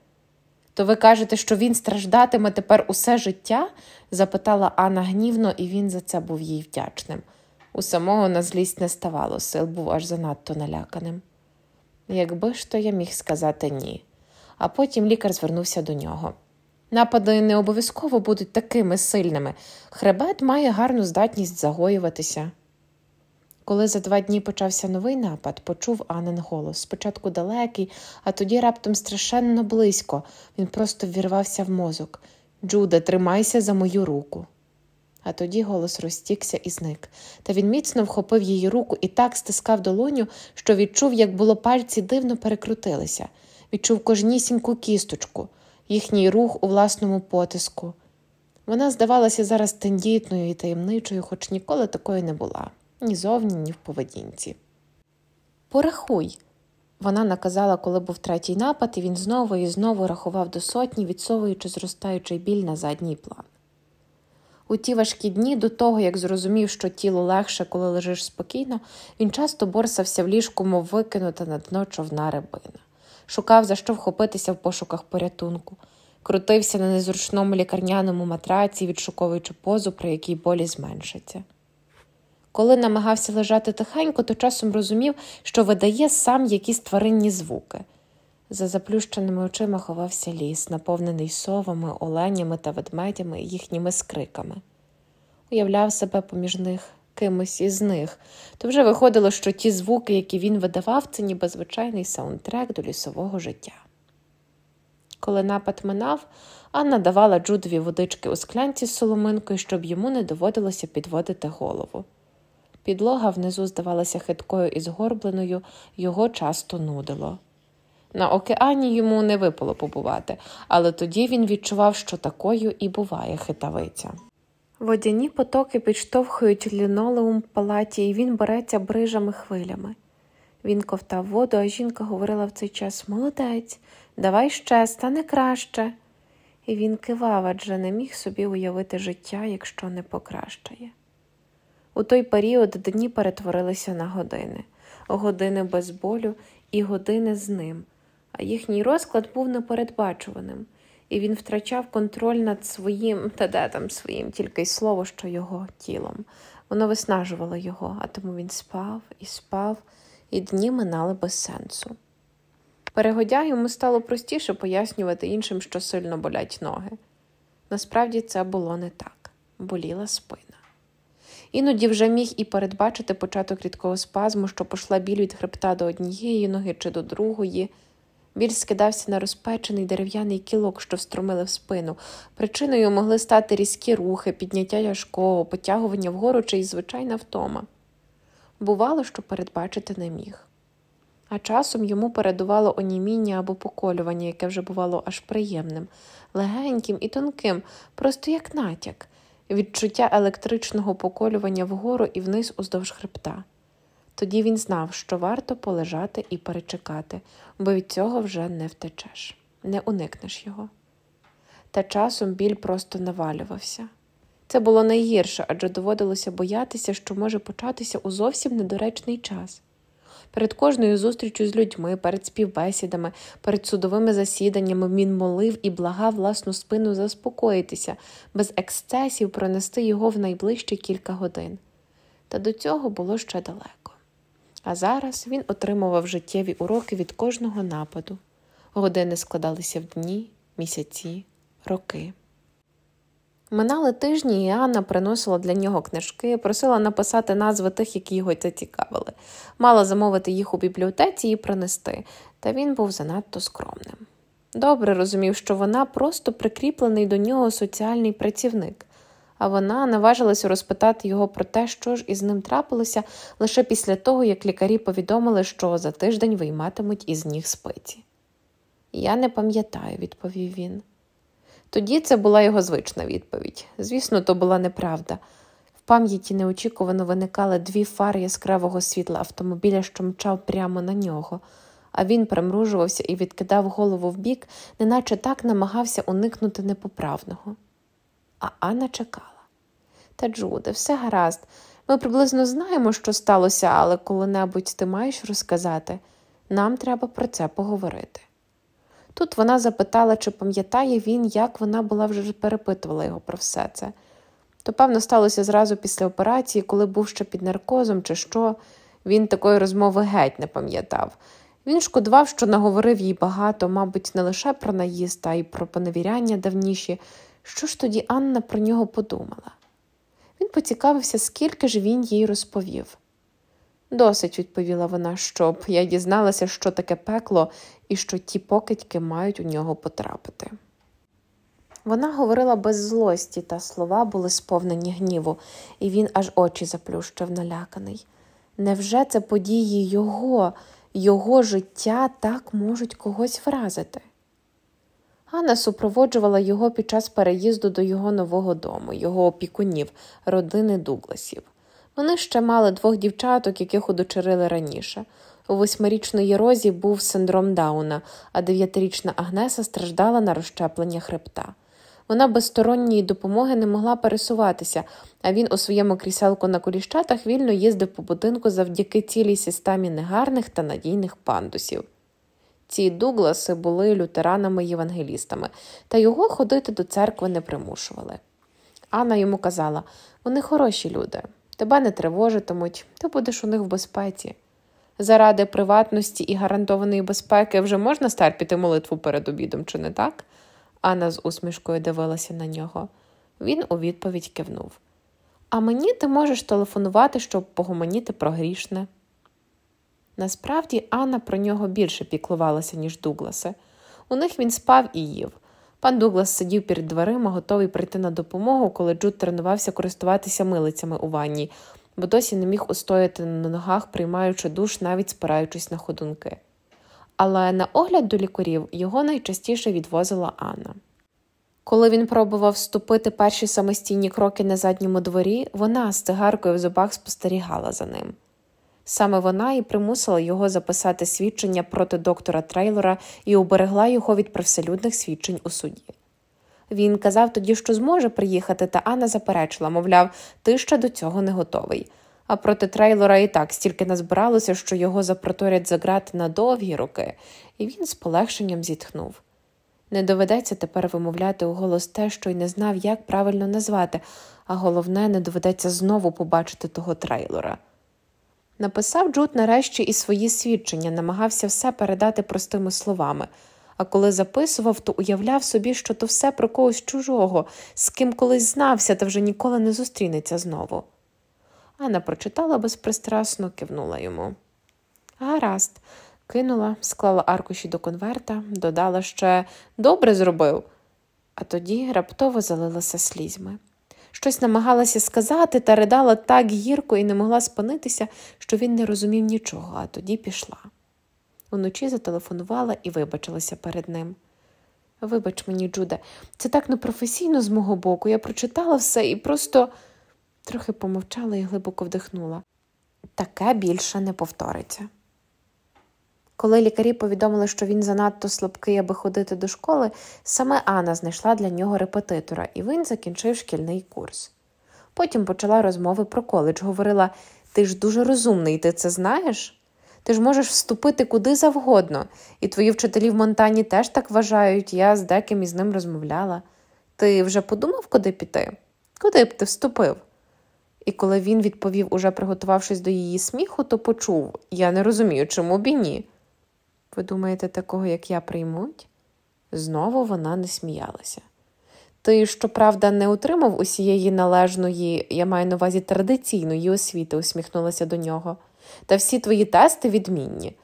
То ви кажете, що він страждатиме тепер усе життя? запитала Анна гнівно, і він за це був їй вдячним. У самого на злість не ставало, сил був аж занадто наляканим. Якби ж то я міг сказати ні. А потім лікар звернувся до нього. Напади не обов'язково будуть такими сильними. Хребет має гарну здатність загоюватися. Коли за два дні почався новий напад, почув Анен голос, спочатку далекий, а тоді раптом страшенно близько, він просто ввірвався в мозок. Джуда, тримайся за мою руку. А тоді голос розтікся і зник, та він міцно вхопив її руку і так стискав долоню, що відчув, як було пальці дивно перекрутилися, відчув кожнісіньку кісточку, їхній рух у власному потиску. Вона здавалася зараз тендітною і таємничою, хоч ніколи такою не була ні зовні, ні в поведінці. Порахуй. Вона наказала, коли був третій напад, і він знову і знову рахував до сотні, відсовуючи зростаючий біль на задній план. У ті важкі дні, до того як зрозумів, що тіло легше, коли лежиш спокійно, він часто борсався в ліжку, мов викинута на дно човна рибина, шукав за що вхопитися в пошуках порятунку, крутився на незручному лікарняному матраці, відшуковуючи позу, при якій болі зменшиться. Коли намагався лежати тихенько, то часом розумів, що видає сам якісь тваринні звуки. За заплющеними очима ховався ліс, наповнений совами, оленями та ведмедями і їхніми скриками. Уявляв себе поміж них кимось із них, то вже виходило, що ті звуки, які він видавав, це ніби звичайний саундтрек до лісового життя. Коли напад минав, Анна давала Джудові водички у склянці з соломинкою, щоб йому не доводилося підводити голову. Підлога внизу здавалася хиткою і згорбленою, його часто нудило. На океані йому не випало побувати, але тоді він відчував, що такою і буває хитавиця. Водяні потоки підштовхують лінолеум в палаті, і він береться брижами хвилями. Він ковтав воду, а жінка говорила в цей час молодець, давай ще, стане краще. І він кивав адже не міг собі уявити життя, якщо не покращає. У той період дні перетворилися на години, години без болю і години з ним, а їхній розклад був непередбачуваним, і він втрачав контроль над своїм та де там своїм, тільки й слово, що його тілом. Воно виснажувало його, а тому він спав і спав, і дні минали без сенсу. Перегодя йому стало простіше пояснювати іншим, що сильно болять ноги. Насправді це було не так боліла спина. Іноді вже міг і передбачити початок рідкого спазму, що пошла біль від хребта до однієї ноги чи до другої. Біль скидався на розпечений дерев'яний кілок, що встромили в спину. Причиною могли стати різкі рухи, підняття тяжкого, потягування вгору чи й звичайна втома. Бувало, що передбачити не міг. А часом йому передувало оніміння або поколювання, яке вже бувало аж приємним, легеньким і тонким, просто як натяк відчуття електричного поколювання вгору і вниз уздовж хребта. Тоді він знав, що варто полежати і перечекати, бо від цього вже не втечеш, не уникнеш його. Та часом біль просто навалювався. Це було найгірше, адже доводилося боятися, що може початися у зовсім недоречний час. Перед кожною зустрічю з людьми, перед співбесідами, перед судовими засіданнями він молив і благав власну спину заспокоїтися, без ексцесів пронести його в найближчі кілька годин. Та до цього було ще далеко. А зараз він отримував життєві уроки від кожного нападу. Години складалися в дні, місяці, роки. Минали тижні, і Анна приносила для нього книжки, просила написати назви тих, які його зацікавили. Мала замовити їх у бібліотеці і принести, та він був занадто скромним. Добре розумів, що вона просто прикріплений до нього соціальний працівник, а вона наважилася розпитати його про те, що ж із ним трапилося лише після того, як лікарі повідомили, що за тиждень вийматимуть із ніг спиті. Я не пам'ятаю, відповів він. Тоді це була його звична відповідь. Звісно, то була неправда. В пам'яті неочікувано виникали дві фари яскравого світла автомобіля, що мчав прямо на нього, а він примружувався і відкидав голову вбік, неначе так намагався уникнути непоправного. А Анна чекала. Та, Джуде, все гаразд. Ми приблизно знаємо, що сталося, але коли-небудь ти маєш розказати, нам треба про це поговорити. Тут вона запитала, чи пам'ятає він, як вона була вже перепитувала його про все це. То, певно, сталося зразу після операції, коли був ще під наркозом, чи що, він такої розмови геть не пам'ятав. Він шкодував, що наговорив їй багато, мабуть, не лише про наїзд, а й про поневіряння давніші. Що ж тоді Анна про нього подумала? Він поцікавився, скільки ж він їй розповів. Досить, відповіла вона, щоб я дізналася, що таке пекло і що ті покидьки мають у нього потрапити. Вона говорила без злості, та слова були сповнені гніву, і він аж очі заплющив наляканий. Невже це події його, його життя так можуть когось вразити? Ганна супроводжувала його під час переїзду до його нового дому, його опікунів, родини Дугласів. Вони ще мали двох дівчаток, яких удочерили раніше. У восьмирічної Розі був синдром Дауна, а дев'ятирічна Агнеса страждала на розщеплення хребта. Вона без сторонньої допомоги не могла пересуватися, а він у своєму кріселку на коліщатах вільно їздив по будинку завдяки цілій системі негарних та надійних пандусів. Ці Дугласи були лютеранами євангелістами, та його ходити до церкви не примушували. Анна йому казала вони хороші люди тебе не тривожитимуть, ти будеш у них в безпеці. Заради приватності і гарантованої безпеки вже можна стерпіти молитву перед обідом, чи не так? Анна з усмішкою дивилася на нього. Він у відповідь кивнув. А мені ти можеш телефонувати, щоб погомоніти про грішне. Насправді Анна про нього більше піклувалася, ніж Дугласе. У них він спав і їв. Пан Дуглас сидів перед дверима, готовий прийти на допомогу, коли Джуд тренувався користуватися милицями у ванні, бо досі не міг устояти на ногах, приймаючи душ, навіть спираючись на ходунки. Але на огляд до лікарів його найчастіше відвозила Анна. Коли він пробував вступити перші самостійні кроки на задньому дворі, вона з цигаркою в зубах спостерігала за ним. Саме вона і примусила його записати свідчення проти доктора Трейлора і уберегла його від привселюдних свідчень у суді. Він казав тоді, що зможе приїхати, та Анна заперечила, мовляв, ти ще до цього не готовий. А проти трейлора і так стільки назбиралося, що його запроторять за грати на довгі роки, і він з полегшенням зітхнув. Не доведеться тепер вимовляти у голос те, що й не знав, як правильно назвати, а головне, не доведеться знову побачити того трейлора. Написав Джуд нарешті і свої свідчення, намагався все передати простими словами, а коли записував, то уявляв собі, що то все про когось чужого, з ким колись знався та вже ніколи не зустрінеться знову. Анна прочитала безпристрасно, кивнула йому. Гаразд, кинула, склала аркуші до конверта, додала ще добре зробив, а тоді раптово залилася слізьми щось намагалася сказати та ридала так гірко і не могла спинитися, що він не розумів нічого, а тоді пішла. Уночі зателефонувала і вибачилася перед ним. Вибач мені, Джуде, це так непрофесійно з мого боку. Я прочитала все і просто трохи помовчала і глибоко вдихнула. Таке більше не повториться. Коли лікарі повідомили, що він занадто слабкий, аби ходити до школи, саме Анна знайшла для нього репетитора, і він закінчив шкільний курс. Потім почала розмови про коледж, говорила: Ти ж дуже розумний, ти це знаєш? Ти ж можеш вступити куди завгодно, і твої вчителі в Монтані теж так вважають, я з деким із ним розмовляла. Ти вже подумав, куди піти? Куди б ти вступив? І коли він відповів, уже приготувавшись до її сміху, то почув Я не розумію, чому б і ні. Ви думаєте, такого, як я, приймуть? Знову вона не сміялася. Ти, щоправда, не утримав усієї належної, я маю на увазі традиційної освіти, усміхнулася до нього. Та всі твої тести відмінні.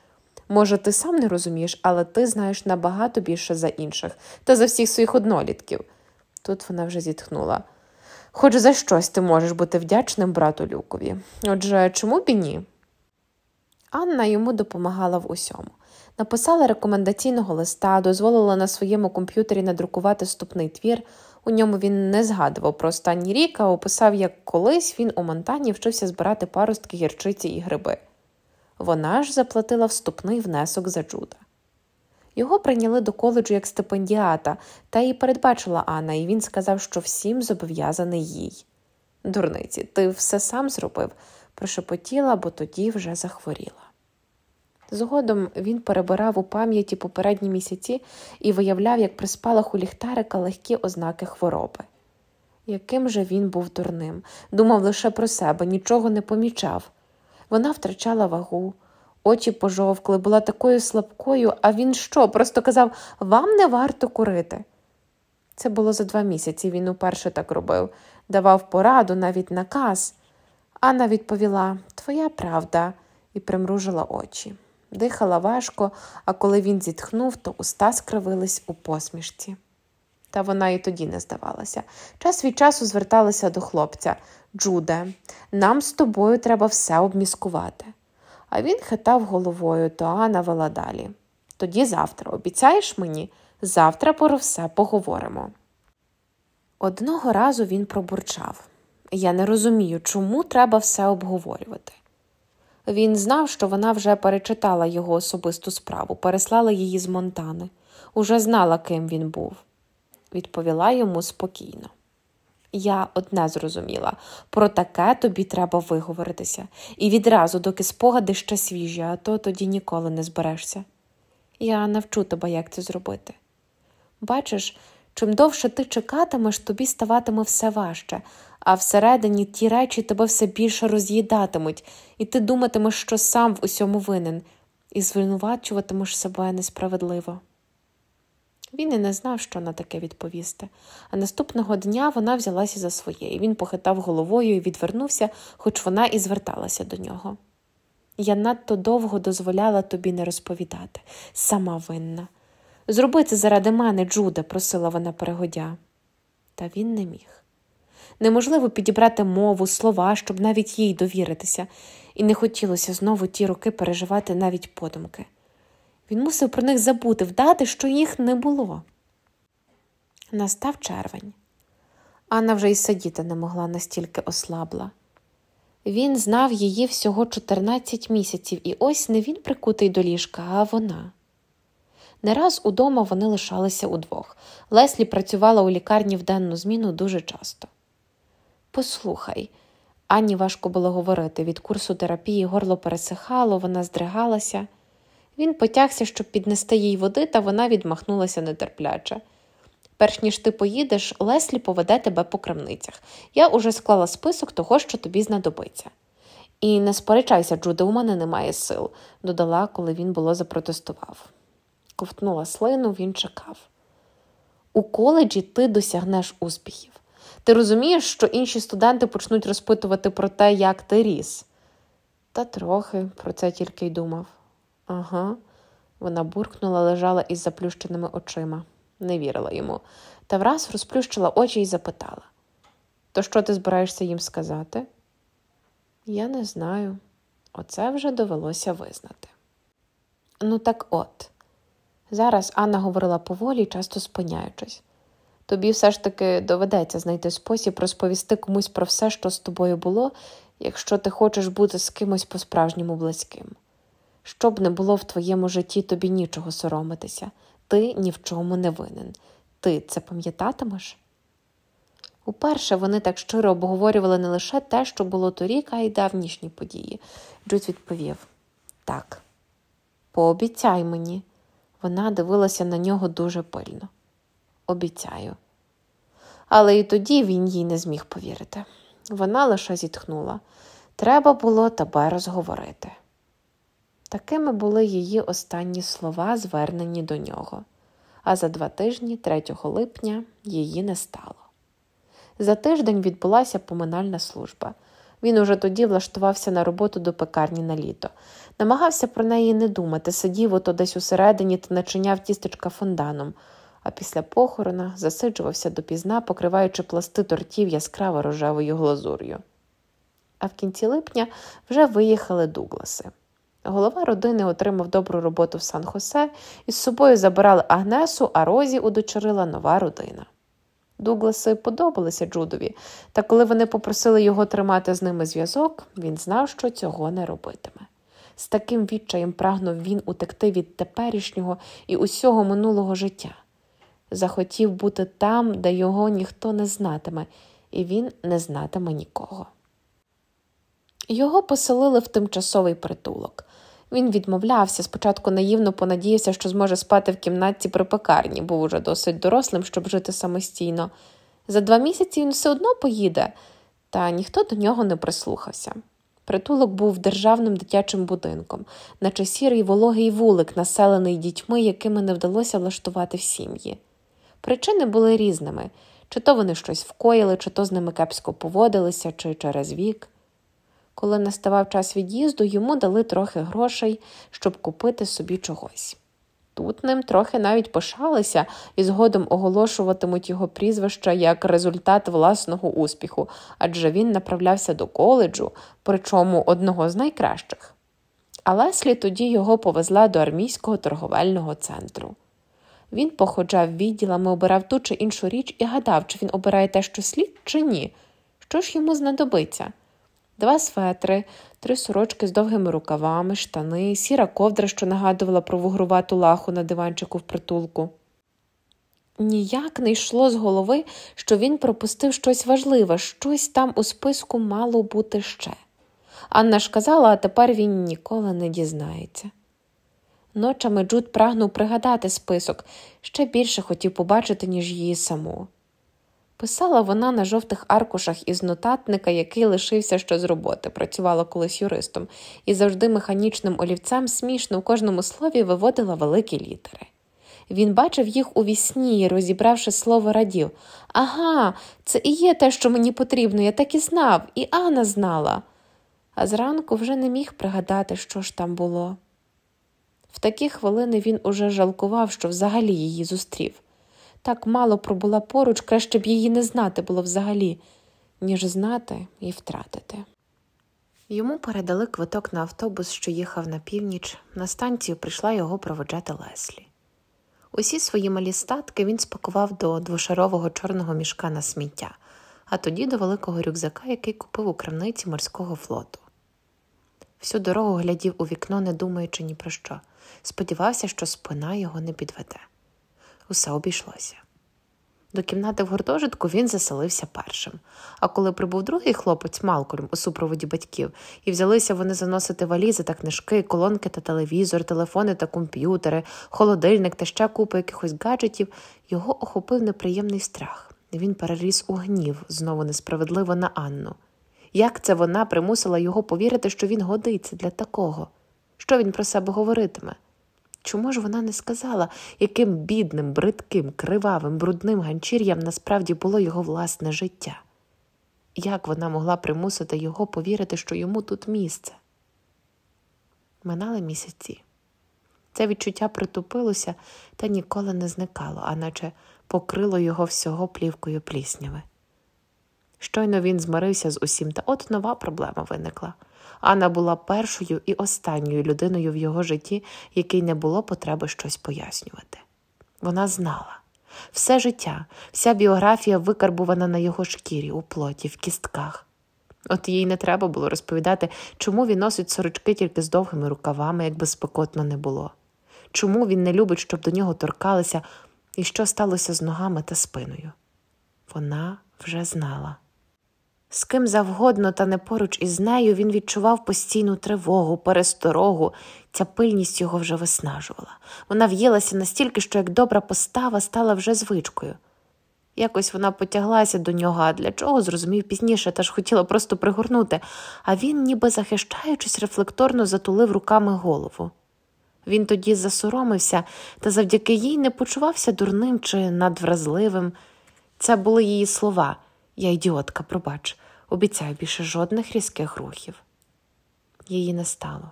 Може, ти сам не розумієш, але ти знаєш набагато більше за інших та за всіх своїх однолітків. Тут вона вже зітхнула. Хоч за щось ти можеш бути вдячним брату Люкові. Отже, чому б і ні? Анна йому допомагала в усьому написала рекомендаційного листа, дозволила на своєму комп'ютері надрукувати вступний твір. У ньому він не згадував про останній рік, а описав, як колись він у Монтані вчився збирати паростки гірчиці і гриби. Вона ж заплатила вступний внесок за Джуда. Його прийняли до коледжу як стипендіата, та і передбачила Анна, і він сказав, що всім зобов'язаний їй. Дурниці, ти все сам зробив, прошепотіла, бо тоді вже захворіла. Згодом він перебирав у пам'яті попередні місяці і виявляв, як при у ліхтарика легкі ознаки хвороби. Яким же він був дурним, думав лише про себе, нічого не помічав. Вона втрачала вагу, очі пожовкли, була такою слабкою, а він що? Просто казав Вам не варто курити. Це було за два місяці, він уперше так робив, давав пораду, навіть наказ. Анна відповіла Твоя правда, і примружила очі дихала важко, а коли він зітхнув, то уста скривились у посмішці. Та вона і тоді не здавалася. Час від часу зверталася до хлопця Джуде, нам з тобою треба все обміскувати. А він хитав головою, то Анна вела далі. Тоді завтра, обіцяєш мені, завтра про все поговоримо. Одного разу він пробурчав. Я не розумію, чому треба все обговорювати. Він знав, що вона вже перечитала його особисту справу, переслала її з Монтани, уже знала, ким він був, відповіла йому спокійно. Я одне зрозуміла про таке тобі треба виговоритися, і відразу, доки спогади ще свіжі, а то тоді ніколи не зберешся. Я навчу тебе, як це зробити. Бачиш, чим довше ти чекатимеш, тобі ставатиме все важче, а всередині ті речі тебе все більше роз'їдатимуть, і ти думатимеш, що сам в усьому винен, і звинувачуватимеш себе несправедливо. Він і не знав, що на таке відповісти, а наступного дня вона взялася за своє, і він похитав головою і відвернувся, хоч вона і зверталася до нього. Я надто довго дозволяла тобі не розповідати, сама винна. Зроби це заради мене, Джуде, просила вона перегодя. Та він не міг неможливо підібрати мову, слова, щоб навіть їй довіритися, і не хотілося знову ті роки переживати навіть подумки. Він мусив про них забути, вдати, що їх не було. Настав червень. Анна вже й сидіти не могла настільки ослабла. Він знав її всього 14 місяців, і ось не він прикутий до ліжка, а вона. Не раз удома вони лишалися удвох. Леслі працювала у лікарні в денну зміну дуже часто. Послухай. Ані важко було говорити від курсу терапії горло пересихало, вона здригалася. Він потягся, щоб піднести їй води, та вона відмахнулася нетерпляче. Перш ніж ти поїдеш, Леслі поведе тебе по крамницях. Я уже склала список того, що тобі знадобиться. І не сперечайся, Джуде, у мене немає сил, додала, коли він було запротестував. Ковтнула слину, він чекав. У коледжі ти досягнеш успіхів. Ти розумієш, що інші студенти почнуть розпитувати про те, як ти ріс? Та трохи про це тільки й думав. Ага, вона буркнула, лежала із заплющеними очима, не вірила йому, та враз розплющила очі і запитала: То що ти збираєшся їм сказати? Я не знаю. Оце вже довелося визнати. Ну, так от. Зараз Анна говорила поволі, часто спиняючись тобі все ж таки доведеться знайти спосіб розповісти комусь про все, що з тобою було, якщо ти хочеш бути з кимось по-справжньому близьким. Щоб не було в твоєму житті тобі нічого соромитися, ти ні в чому не винен. Ти це пам'ятатимеш? Уперше вони так щиро обговорювали не лише те, що було торік, а й давнішні події. Джуд відповів так, пообіцяй мені. Вона дивилася на нього дуже пильно обіцяю. Але і тоді він їй не зміг повірити. Вона лише зітхнула треба було тебе розговорити. Такими були її останні слова, звернені до нього, а за два тижні, 3 липня, її не стало. За тиждень відбулася поминальна служба. Він уже тоді влаштувався на роботу до пекарні на літо, намагався про неї не думати, сидів ото десь усередині та начиняв тістечка фонданом а після похорона засиджувався допізна, покриваючи пласти тортів яскраво рожевою глазур'ю. А в кінці липня вже виїхали Дугласи. Голова родини отримав добру роботу в Сан Хосе із собою забирали Агнесу, а Розі удочерила нова родина. Дугласи подобалися Джудові, та коли вони попросили його тримати з ними зв'язок, він знав, що цього не робитиме. З таким відчаєм прагнув він утекти від теперішнього і усього минулого життя захотів бути там, де його ніхто не знатиме, і він не знатиме нікого. Його поселили в тимчасовий притулок. Він відмовлявся, спочатку наївно понадіявся, що зможе спати в кімнатці при пекарні, був уже досить дорослим, щоб жити самостійно. За два місяці він все одно поїде, та ніхто до нього не прислухався. Притулок був державним дитячим будинком, наче сірий вологий вулик, населений дітьми, якими не вдалося влаштувати в сім'ї. Причини були різними чи то вони щось вкоїли, чи то з ними кепсько поводилися, чи через вік. Коли наставав час від'їзду, йому дали трохи грошей, щоб купити собі чогось. Тут ним трохи навіть пишалися і згодом оголошуватимуть його прізвища як результат власного успіху, адже він направлявся до коледжу, причому одного з найкращих. А Леслі тоді його повезла до армійського торговельного центру. Він походжав відділами, обирав ту чи іншу річ і гадав, чи він обирає те, що слід, чи ні. Що ж йому знадобиться? Два светри, три сорочки з довгими рукавами, штани, сіра ковдра, що нагадувала про вугрувату лаху на диванчику в притулку. Ніяк не йшло з голови, що він пропустив щось важливе, щось там у списку мало бути ще. Анна ж казала, а тепер він ніколи не дізнається. Ночами Джуд прагнув пригадати список, ще більше хотів побачити, ніж її саму. Писала вона на жовтих аркушах із нотатника, який лишився що з роботи, працювала колись юристом, і завжди механічним олівцем смішно в кожному слові виводила великі літери. Він бачив їх у вісні, розібравши слово радів Ага, це і є те, що мені потрібно, я так і знав, і Анна знала. А зранку вже не міг пригадати, що ж там було. В такі хвилини він уже жалкував, що взагалі її зустрів. Так мало пробула поруч, краще б її не знати було взагалі, ніж знати і втратити. Йому передали квиток на автобус, що їхав на північ, на станцію прийшла його проводжати Леслі. Усі свої малі статки він спакував до двошарового чорного мішка на сміття, а тоді до великого рюкзака, який купив у крамниці морського флоту. Всю дорогу глядів у вікно, не думаючи ні про що. Сподівався, що спина його не підведе. Усе обійшлося. До кімнати в гуртожитку він заселився першим. А коли прибув другий хлопець Малкольм у супроводі батьків, і взялися вони заносити валізи та книжки, колонки та телевізор, телефони та комп'ютери, холодильник та ще купу якихось гаджетів, його охопив неприємний страх. Він переріс у гнів знову несправедливо на Анну. Як це вона примусила його повірити, що він годиться для такого? Що він про себе говоритиме? Чому ж вона не сказала, яким бідним, бридким, кривавим, брудним ганчір'ям насправді було його власне життя? Як вона могла примусити його повірити, що йому тут місце? Минали місяці. Це відчуття притупилося та ніколи не зникало, а наче покрило його всього плівкою плісняви. Щойно він змирився з усім, та от нова проблема виникла. Анна була першою і останньою людиною в його житті, якій не було потреби щось пояснювати. Вона знала все життя, вся біографія викарбувана на його шкірі, у плоті, в кістках. От їй не треба було розповідати, чому він носить сорочки тільки з довгими рукавами, якби спекотно не було, чому він не любить, щоб до нього торкалися, і що сталося з ногами та спиною. Вона вже знала. З ким завгодно, та не поруч із нею він відчував постійну тривогу, пересторогу, ця пильність його вже виснажувала. Вона в'їлася настільки, що як добра постава стала вже звичкою. Якось вона потяглася до нього, а для чого зрозумів пізніше, та ж хотіла просто пригорнути, а він, ніби захищаючись, рефлекторно затулив руками голову. Він тоді засоромився та завдяки їй не почувався дурним чи надвразливим. Це були її слова. Я ідіотка, пробач, обіцяю більше жодних різких рухів. Її не стало,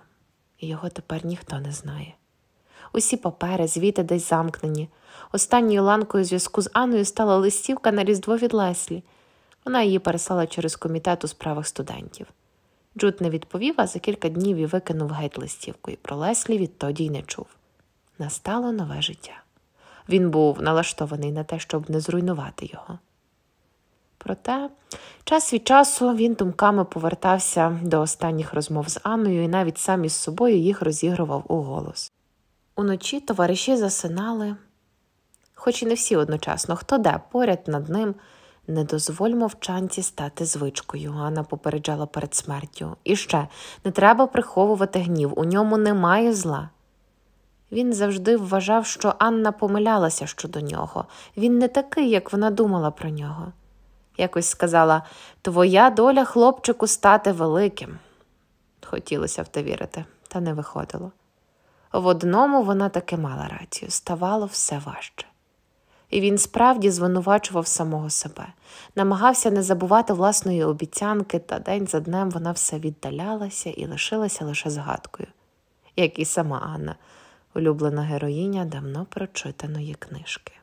і його тепер ніхто не знає. Усі папери, звіти десь замкнені. Останньою ланкою зв'язку з Анною стала листівка на різдво від Леслі. Вона її переслала через комітет у справах студентів. Джуд не відповів, а за кілька днів і викинув геть листівку, і про Леслі відтоді й не чув. Настало нове життя. Він був налаштований на те, щоб не зруйнувати його. Проте час від часу він думками повертався до останніх розмов з Анною і навіть сам із собою їх розігрував у голос. Уночі товариші засинали, хоч і не всі одночасно, хто де поряд над ним. Не дозволь мовчанці стати звичкою, анна попереджала перед смертю. І ще не треба приховувати гнів, у ньому немає зла. Він завжди вважав, що Анна помилялася щодо нього, він не такий, як вона думала про нього якось сказала Твоя доля, хлопчику, стати великим. Хотілося в те вірити, та не виходило. В одному вона таки мала рацію, ставало все важче. І він справді звинувачував самого себе, намагався не забувати власної обіцянки, та день за днем вона все віддалялася і лишилася лише згадкою, як і сама Анна, улюблена героїня давно прочитаної книжки.